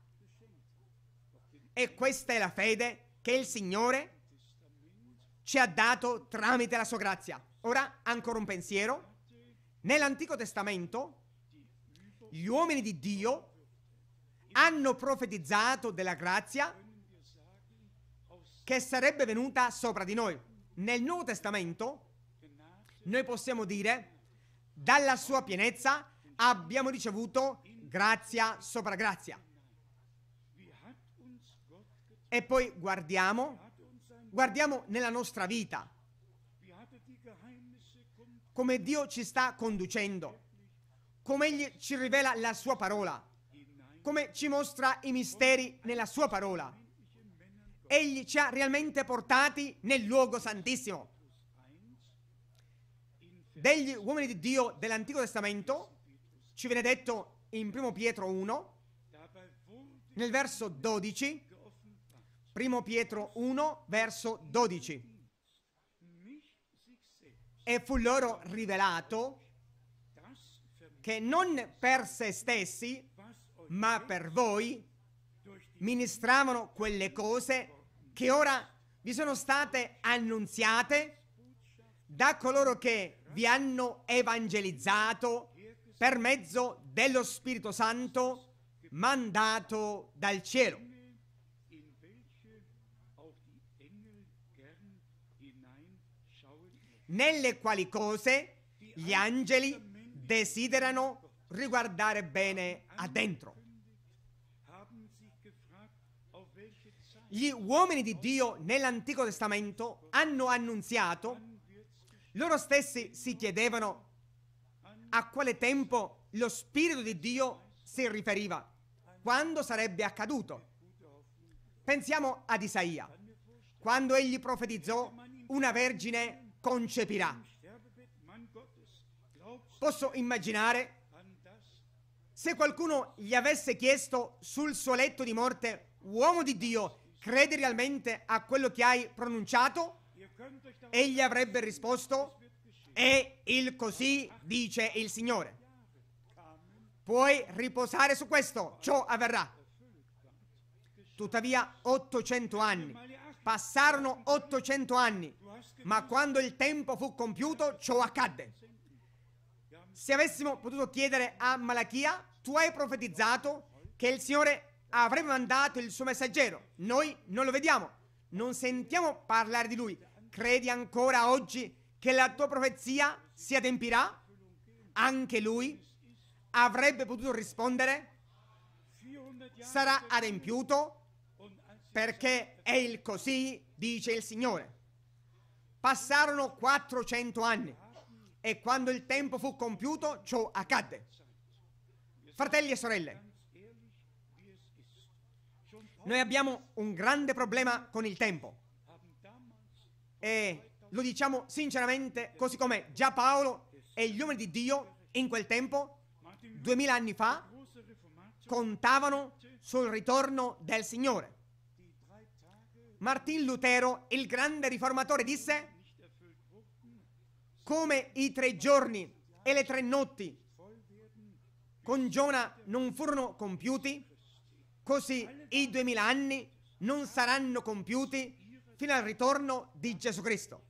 E questa è la fede che il Signore ci ha dato tramite la sua grazia. Ora, ancora un pensiero. Nell'Antico Testamento gli uomini di Dio hanno profetizzato della grazia che sarebbe venuta sopra di noi. Nel Nuovo Testamento noi possiamo dire dalla sua pienezza abbiamo ricevuto grazia sopra grazia. E poi guardiamo, guardiamo nella nostra vita, come Dio ci sta conducendo, come Egli ci rivela la sua parola, come ci mostra i misteri nella sua parola. Egli ci ha realmente portati nel luogo santissimo. Degli uomini di Dio dell'Antico Testamento ci viene detto in 1 Pietro 1, nel verso 12, Primo Pietro 1, verso 12. E fu loro rivelato che non per se stessi, ma per voi, ministravano quelle cose che ora vi sono state annunziate da coloro che vi hanno evangelizzato per mezzo dello Spirito Santo mandato dal cielo. nelle quali cose gli angeli desiderano riguardare bene addentro. Gli uomini di Dio nell'Antico Testamento hanno annunziato, loro stessi si chiedevano a quale tempo lo Spirito di Dio si riferiva, quando sarebbe accaduto. Pensiamo ad Isaia, quando egli profetizzò una vergine concepirà. Posso immaginare se qualcuno gli avesse chiesto sul suo letto di morte, uomo di Dio, credi realmente a quello che hai pronunciato? Egli avrebbe risposto, è il così dice il Signore. Puoi riposare su questo, ciò avverrà. Tuttavia, 800 anni Passarono 800 anni, ma quando il tempo fu compiuto ciò accadde. Se avessimo potuto chiedere a Malachia, tu hai profetizzato che il Signore avrebbe mandato il suo messaggero. Noi non lo vediamo, non sentiamo parlare di lui. Credi ancora oggi che la tua profezia si adempirà? Anche lui avrebbe potuto rispondere sarà adempiuto perché è il così, dice il Signore. Passarono 400 anni e quando il tempo fu compiuto ciò accadde. Fratelli e sorelle, noi abbiamo un grande problema con il tempo e lo diciamo sinceramente così come già Paolo e gli uomini di Dio in quel tempo, duemila anni fa, contavano sul ritorno del Signore. Martin Lutero, il grande riformatore, disse come i tre giorni e le tre notti con Giona non furono compiuti, così i duemila anni non saranno compiuti fino al ritorno di Gesù Cristo.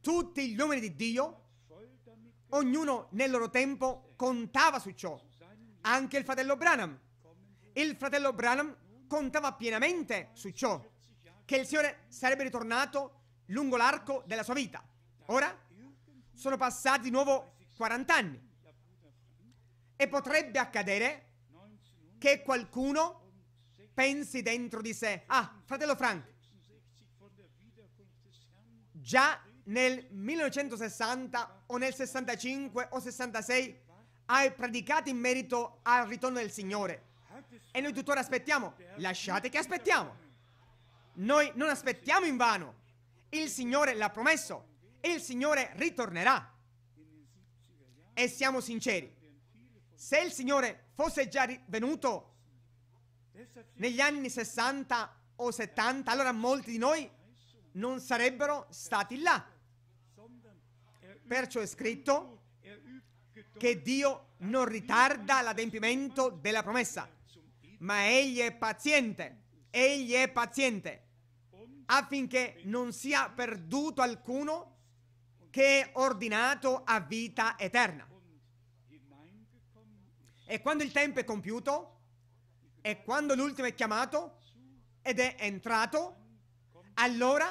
Tutti gli uomini di Dio, ognuno nel loro tempo, contava su ciò. Anche il fratello Branham. Il fratello Branham contava pienamente su ciò, che il Signore sarebbe ritornato lungo l'arco della sua vita. Ora sono passati di nuovo 40 anni e potrebbe accadere che qualcuno pensi dentro di sé, ah, fratello Frank, già nel 1960 o nel 65 o 66 hai predicato in merito al ritorno del Signore. E noi tuttora aspettiamo. Lasciate che aspettiamo. Noi non aspettiamo in vano. Il Signore l'ha promesso. Il Signore ritornerà. E siamo sinceri. Se il Signore fosse già venuto negli anni 60 o 70, allora molti di noi non sarebbero stati là. Perciò è scritto che Dio non ritarda l'adempimento della promessa, ma egli è paziente, egli è paziente, affinché non sia perduto alcuno che è ordinato a vita eterna. E quando il tempo è compiuto, e quando l'ultimo è chiamato ed è entrato, allora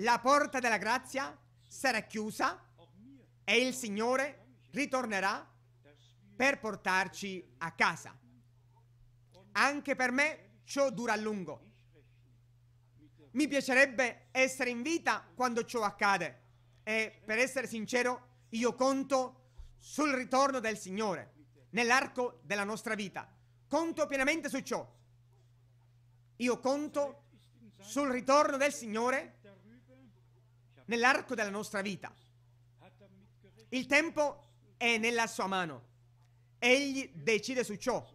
la porta della grazia sarà chiusa e il Signore ritornerà per portarci a casa. Anche per me ciò dura a lungo. Mi piacerebbe essere in vita quando ciò accade. E per essere sincero, io conto sul ritorno del Signore nell'arco della nostra vita. Conto pienamente su ciò. Io conto sul ritorno del Signore nell'arco della nostra vita. Il tempo è nella sua mano. Egli decide su ciò.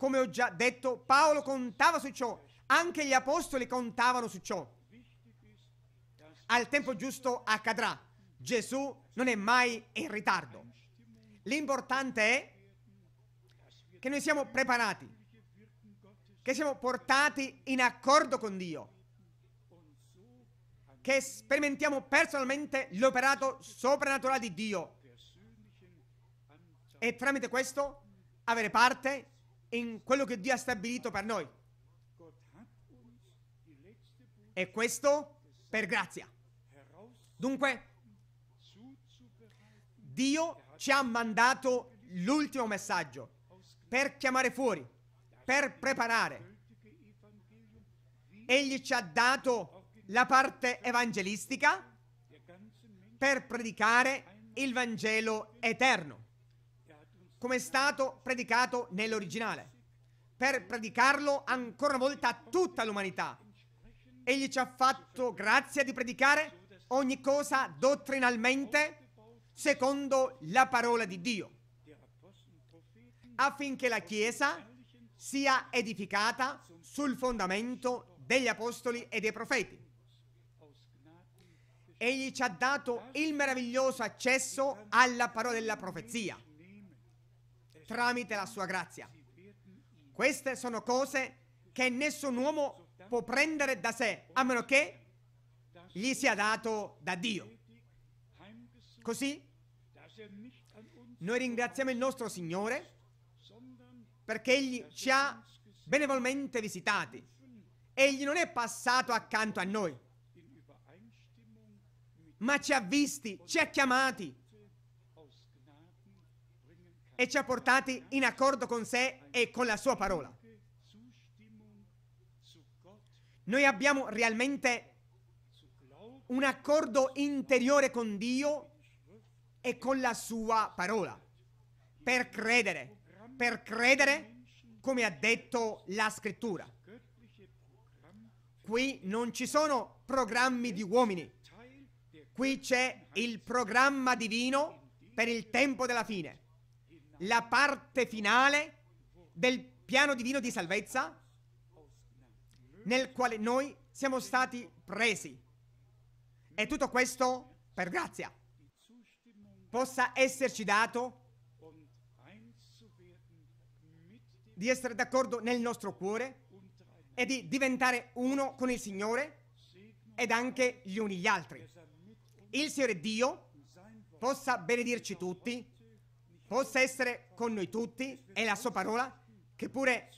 Come ho già detto, Paolo contava su ciò, anche gli apostoli contavano su ciò. Al tempo giusto accadrà. Gesù non è mai in ritardo. L'importante è che noi siamo preparati, che siamo portati in accordo con Dio, che sperimentiamo personalmente l'operato soprannaturale di Dio e tramite questo avere parte in quello che Dio ha stabilito per noi. E questo per grazia. Dunque, Dio ci ha mandato l'ultimo messaggio per chiamare fuori, per preparare. Egli ci ha dato la parte evangelistica per predicare il Vangelo eterno come è stato predicato nell'originale, per predicarlo ancora una volta a tutta l'umanità. Egli ci ha fatto grazia di predicare ogni cosa dottrinalmente secondo la parola di Dio, affinché la Chiesa sia edificata sul fondamento degli apostoli e dei profeti. Egli ci ha dato il meraviglioso accesso alla parola della profezia tramite la sua grazia. Queste sono cose che nessun uomo può prendere da sé, a meno che gli sia dato da Dio. Così noi ringraziamo il nostro Signore perché Egli ci ha benevolmente visitati. Egli non è passato accanto a noi, ma ci ha visti, ci ha chiamati e ci ha portati in accordo con sé e con la sua parola. Noi abbiamo realmente un accordo interiore con Dio e con la sua parola. Per credere, per credere come ha detto la scrittura. Qui non ci sono programmi di uomini. Qui c'è il programma divino per il tempo della fine la parte finale del piano divino di salvezza nel quale noi siamo stati presi. E tutto questo per grazia possa esserci dato di essere d'accordo nel nostro cuore e di diventare uno con il Signore ed anche gli uni gli altri. Il Signore Dio possa benedirci tutti possa essere con noi tutti e la sua parola, che pure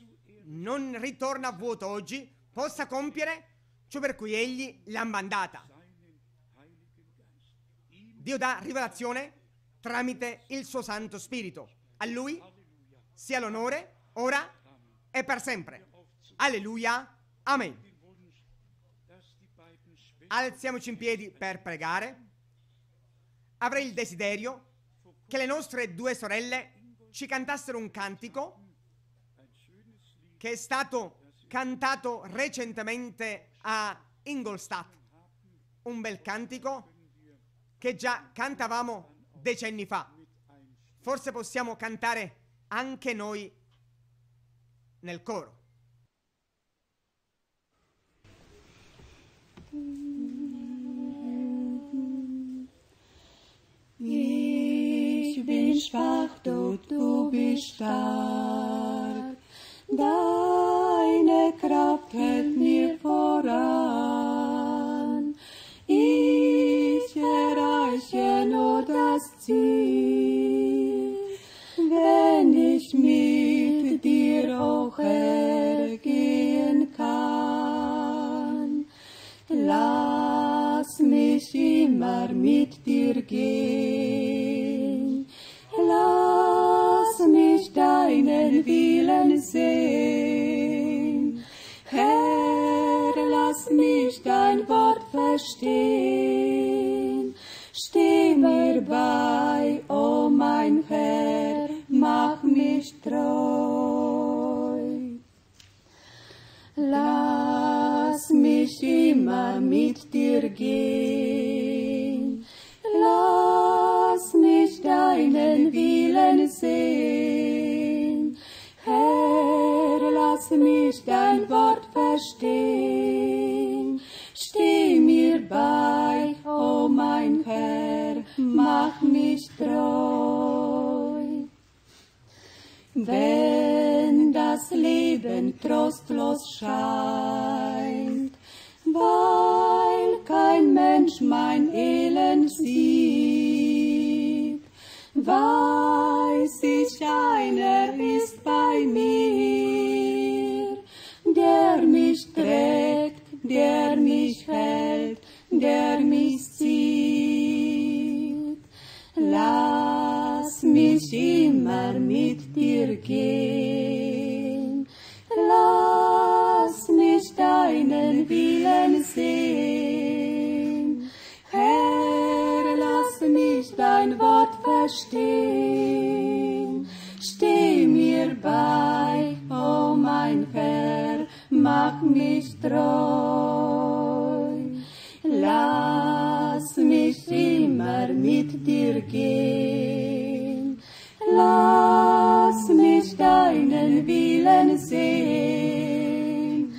non ritorna a vuoto oggi, possa compiere ciò per cui egli l'ha mandata. Dio dà rivelazione tramite il suo Santo Spirito. A lui sia l'onore ora e per sempre. Alleluia. Amen. Alziamoci in piedi per pregare. Avrei il desiderio che le nostre due sorelle ci cantassero un cantico che è stato cantato recentemente a Ingolstadt. Un bel cantico che già cantavamo decenni fa. Forse possiamo cantare anche noi nel coro. Mm. bin schwach, doch du bist stark. Deine Kraft hält mir voran. Ich erreiche nur das Ziel, wenn ich mit dir auch ergehen kann. Lass mich immer mit dir gehen. sehen. Herr, lass mich dein Wort verstehen. Steh mir bei, o oh mein Herr, mach mich treu. Lass mich immer mit dir gehen. Lass mich deinen Weg nicht ein Wort verstehen. Steh mir bei, o oh mein Herr, mach mich treu. Wenn das Leben trostlos scheint, weil kein Mensch mein Elend sieht, weiß ich, einer ist bei mir. der mich hält, der mich zieht. Lass mich immer mit dir gehen, lass mich deinen Willen sehen. Herr, lass mich dein Wort verstehen, steh mir bei, o oh mein Herr mich treu. Lass mich immer mit dir gehen. Lass mich deinen Willen sehen.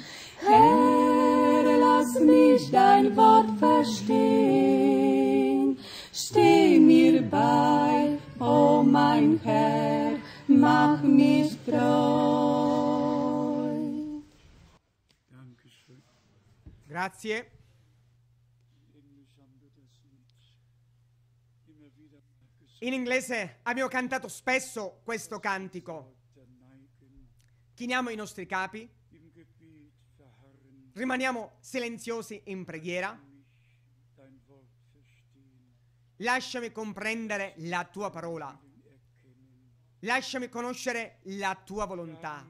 Herr, lass mich dein Wort verstehen. Steh mir bei, o oh mein Herr, mach mich treu. Grazie. In inglese abbiamo cantato spesso questo cantico. Chiniamo i nostri capi, rimaniamo silenziosi in preghiera. Lasciami comprendere la tua parola. Lasciami conoscere la tua volontà.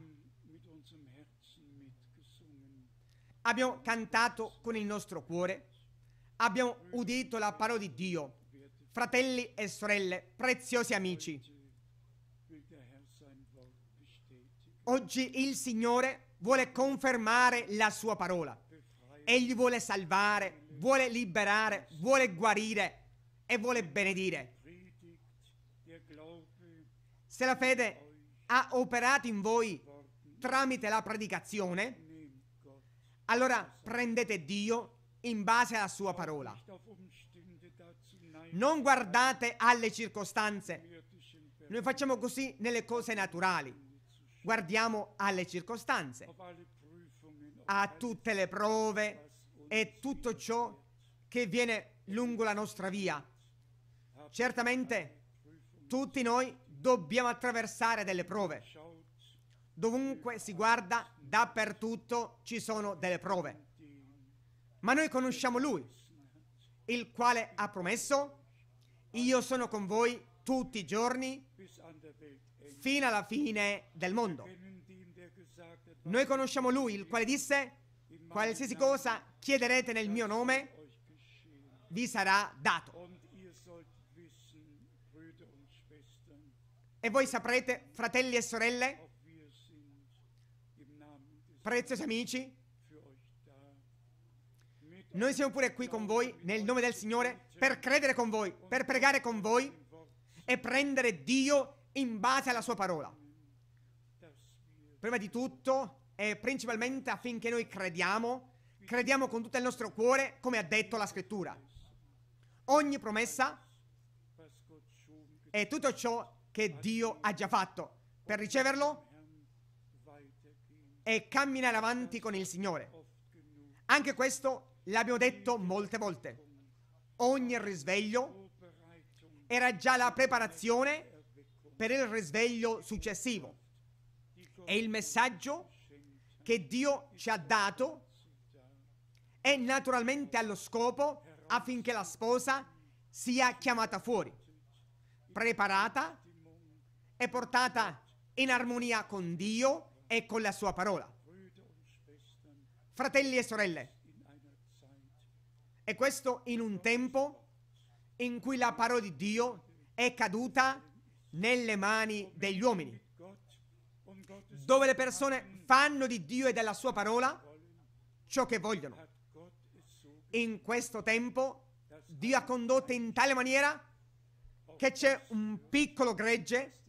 abbiamo cantato con il nostro cuore, abbiamo udito la parola di Dio. Fratelli e sorelle, preziosi amici, oggi il Signore vuole confermare la sua parola. Egli vuole salvare, vuole liberare, vuole guarire e vuole benedire. Se la fede ha operato in voi tramite la predicazione, allora prendete Dio in base alla sua parola. Non guardate alle circostanze. Noi facciamo così nelle cose naturali. Guardiamo alle circostanze, a tutte le prove e tutto ciò che viene lungo la nostra via. Certamente tutti noi dobbiamo attraversare delle prove Dovunque si guarda, dappertutto ci sono delle prove. Ma noi conosciamo Lui, il quale ha promesso, io sono con voi tutti i giorni fino alla fine del mondo. Noi conosciamo Lui, il quale disse, qualsiasi cosa chiederete nel mio nome, vi sarà dato. E voi saprete, fratelli e sorelle, Preziosi amici, noi siamo pure qui con voi nel nome del Signore per credere con voi, per pregare con voi e prendere Dio in base alla sua parola. Prima di tutto e principalmente affinché noi crediamo, crediamo con tutto il nostro cuore come ha detto la scrittura. Ogni promessa è tutto ciò che Dio ha già fatto. Per riceverlo e camminare avanti con il Signore. Anche questo l'abbiamo detto molte volte. Ogni risveglio era già la preparazione per il risveglio successivo. E il messaggio che Dio ci ha dato è naturalmente allo scopo affinché la sposa sia chiamata fuori, preparata e portata in armonia con Dio e con la sua parola. Fratelli e sorelle, e questo in un tempo in cui la parola di Dio è caduta nelle mani degli uomini, dove le persone fanno di Dio e della sua parola ciò che vogliono. In questo tempo Dio ha condotto in tale maniera che c'è un piccolo gregge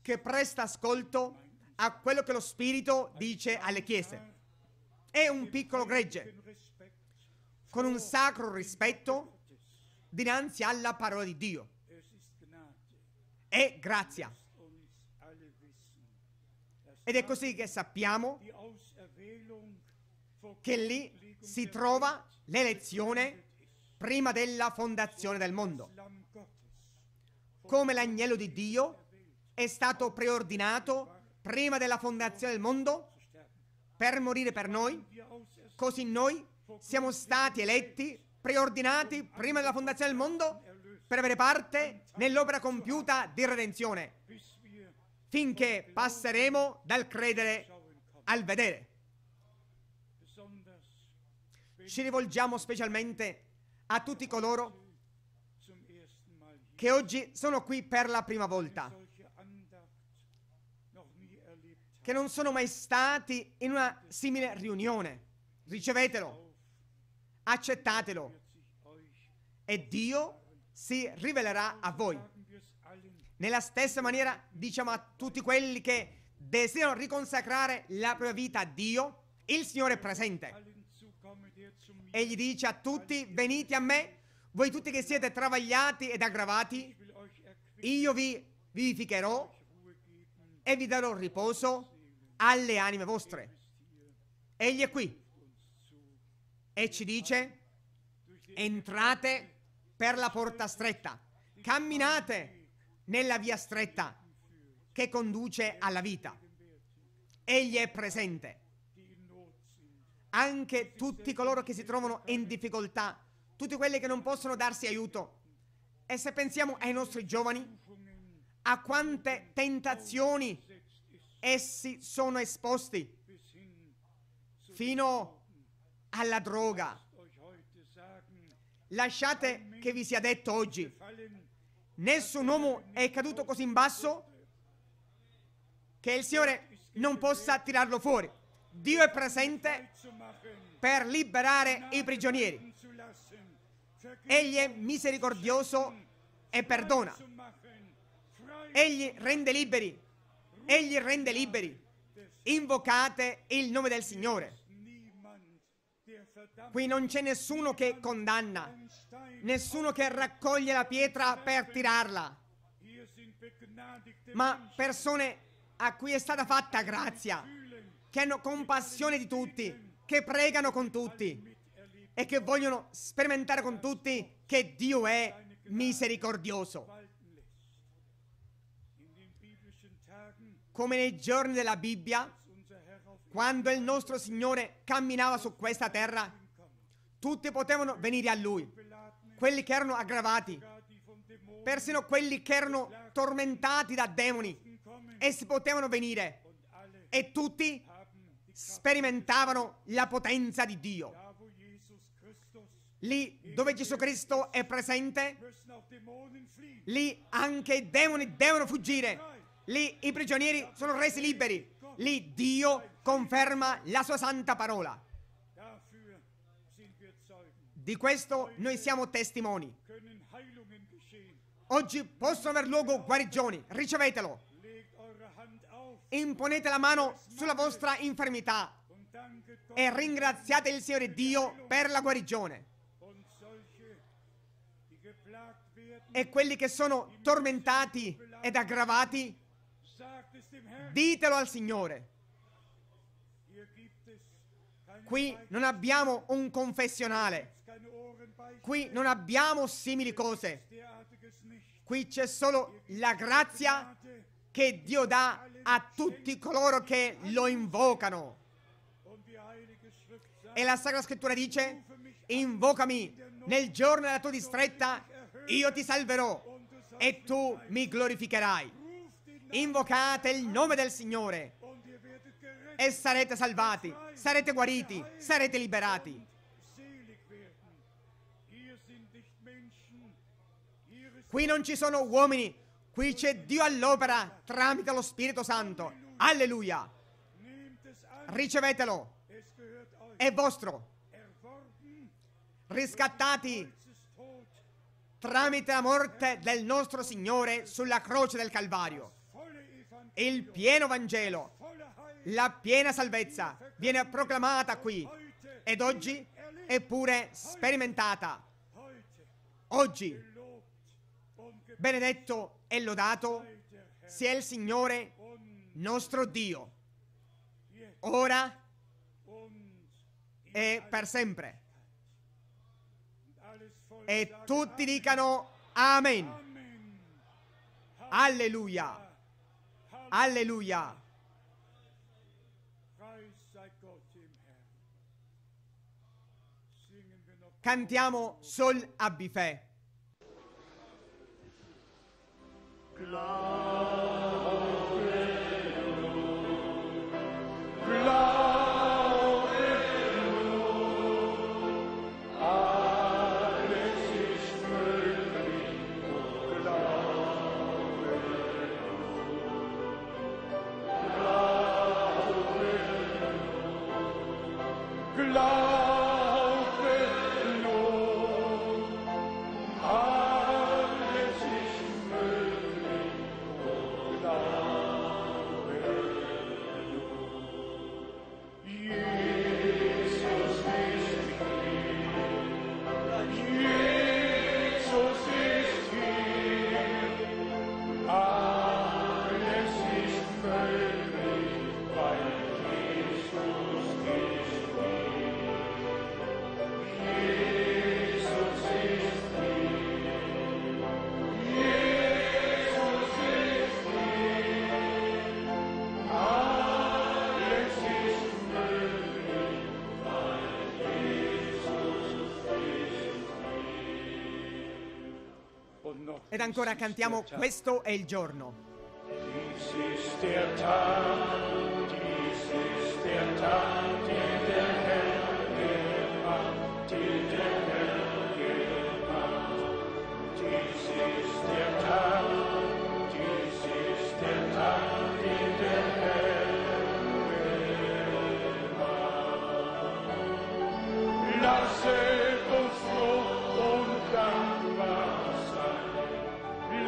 che presta ascolto a quello che lo Spirito dice alle chiese. È un piccolo gregge, con un sacro rispetto dinanzi alla parola di Dio. È grazia. Ed è così che sappiamo che lì si trova l'elezione prima della fondazione del mondo. Come l'agnello di Dio è stato preordinato prima della fondazione del mondo per morire per noi, così noi siamo stati eletti, preordinati prima della fondazione del mondo per avere parte nell'opera compiuta di redenzione, finché passeremo dal credere al vedere. Ci rivolgiamo specialmente a tutti coloro che oggi sono qui per la prima volta che non sono mai stati in una simile riunione. Ricevetelo, accettatelo e Dio si rivelerà a voi. Nella stessa maniera diciamo a tutti quelli che desiderano riconsacrare la propria vita a Dio, il Signore è presente. Egli dice a tutti, venite a me, voi tutti che siete travagliati ed aggravati, io vi vivificherò, e vi darò riposo alle anime vostre. Egli è qui e ci dice, entrate per la porta stretta, camminate nella via stretta che conduce alla vita. Egli è presente. Anche tutti coloro che si trovano in difficoltà, tutti quelli che non possono darsi aiuto. E se pensiamo ai nostri giovani, a quante tentazioni essi sono esposti, fino alla droga. Lasciate che vi sia detto oggi, nessun uomo è caduto così in basso che il Signore non possa tirarlo fuori. Dio è presente per liberare i prigionieri. Egli è misericordioso e perdona. Egli rende liberi. Egli rende liberi. Invocate il nome del Signore. Qui non c'è nessuno che condanna, nessuno che raccoglie la pietra per tirarla, ma persone a cui è stata fatta grazia, che hanno compassione di tutti, che pregano con tutti e che vogliono sperimentare con tutti che Dio è misericordioso. come nei giorni della Bibbia, quando il nostro Signore camminava su questa terra, tutti potevano venire a Lui, quelli che erano aggravati, persino quelli che erano tormentati da demoni, essi potevano venire e tutti sperimentavano la potenza di Dio. Lì dove Gesù Cristo è presente, lì anche i demoni devono fuggire. Lì i prigionieri sono resi liberi. Lì Dio conferma la sua santa parola. Di questo noi siamo testimoni. Oggi possono aver luogo guarigioni, ricevetelo. Imponete la mano sulla vostra infermità e ringraziate il Signore Dio per la guarigione. E quelli che sono tormentati ed aggravati Ditelo al Signore. Qui non abbiamo un confessionale. Qui non abbiamo simili cose. Qui c'è solo la grazia che Dio dà a tutti coloro che lo invocano. E la Sacra Scrittura dice, invocami nel giorno della tua distretta, io ti salverò e tu mi glorificherai invocate il nome del Signore e sarete salvati, sarete guariti, sarete liberati. Qui non ci sono uomini, qui c'è Dio all'opera tramite lo Spirito Santo. Alleluia! Ricevetelo, è vostro. Riscattati tramite la morte del nostro Signore sulla croce del Calvario. Il pieno Vangelo, la piena salvezza viene proclamata qui ed oggi è pure sperimentata. Oggi, benedetto e lodato sia il Signore nostro Dio, ora e per sempre. E tutti dicano Amen. Alleluia. Alleluia. Cantiamo Sol Abife. Gloria. Gloria. ed ancora cantiamo Questo è il giorno.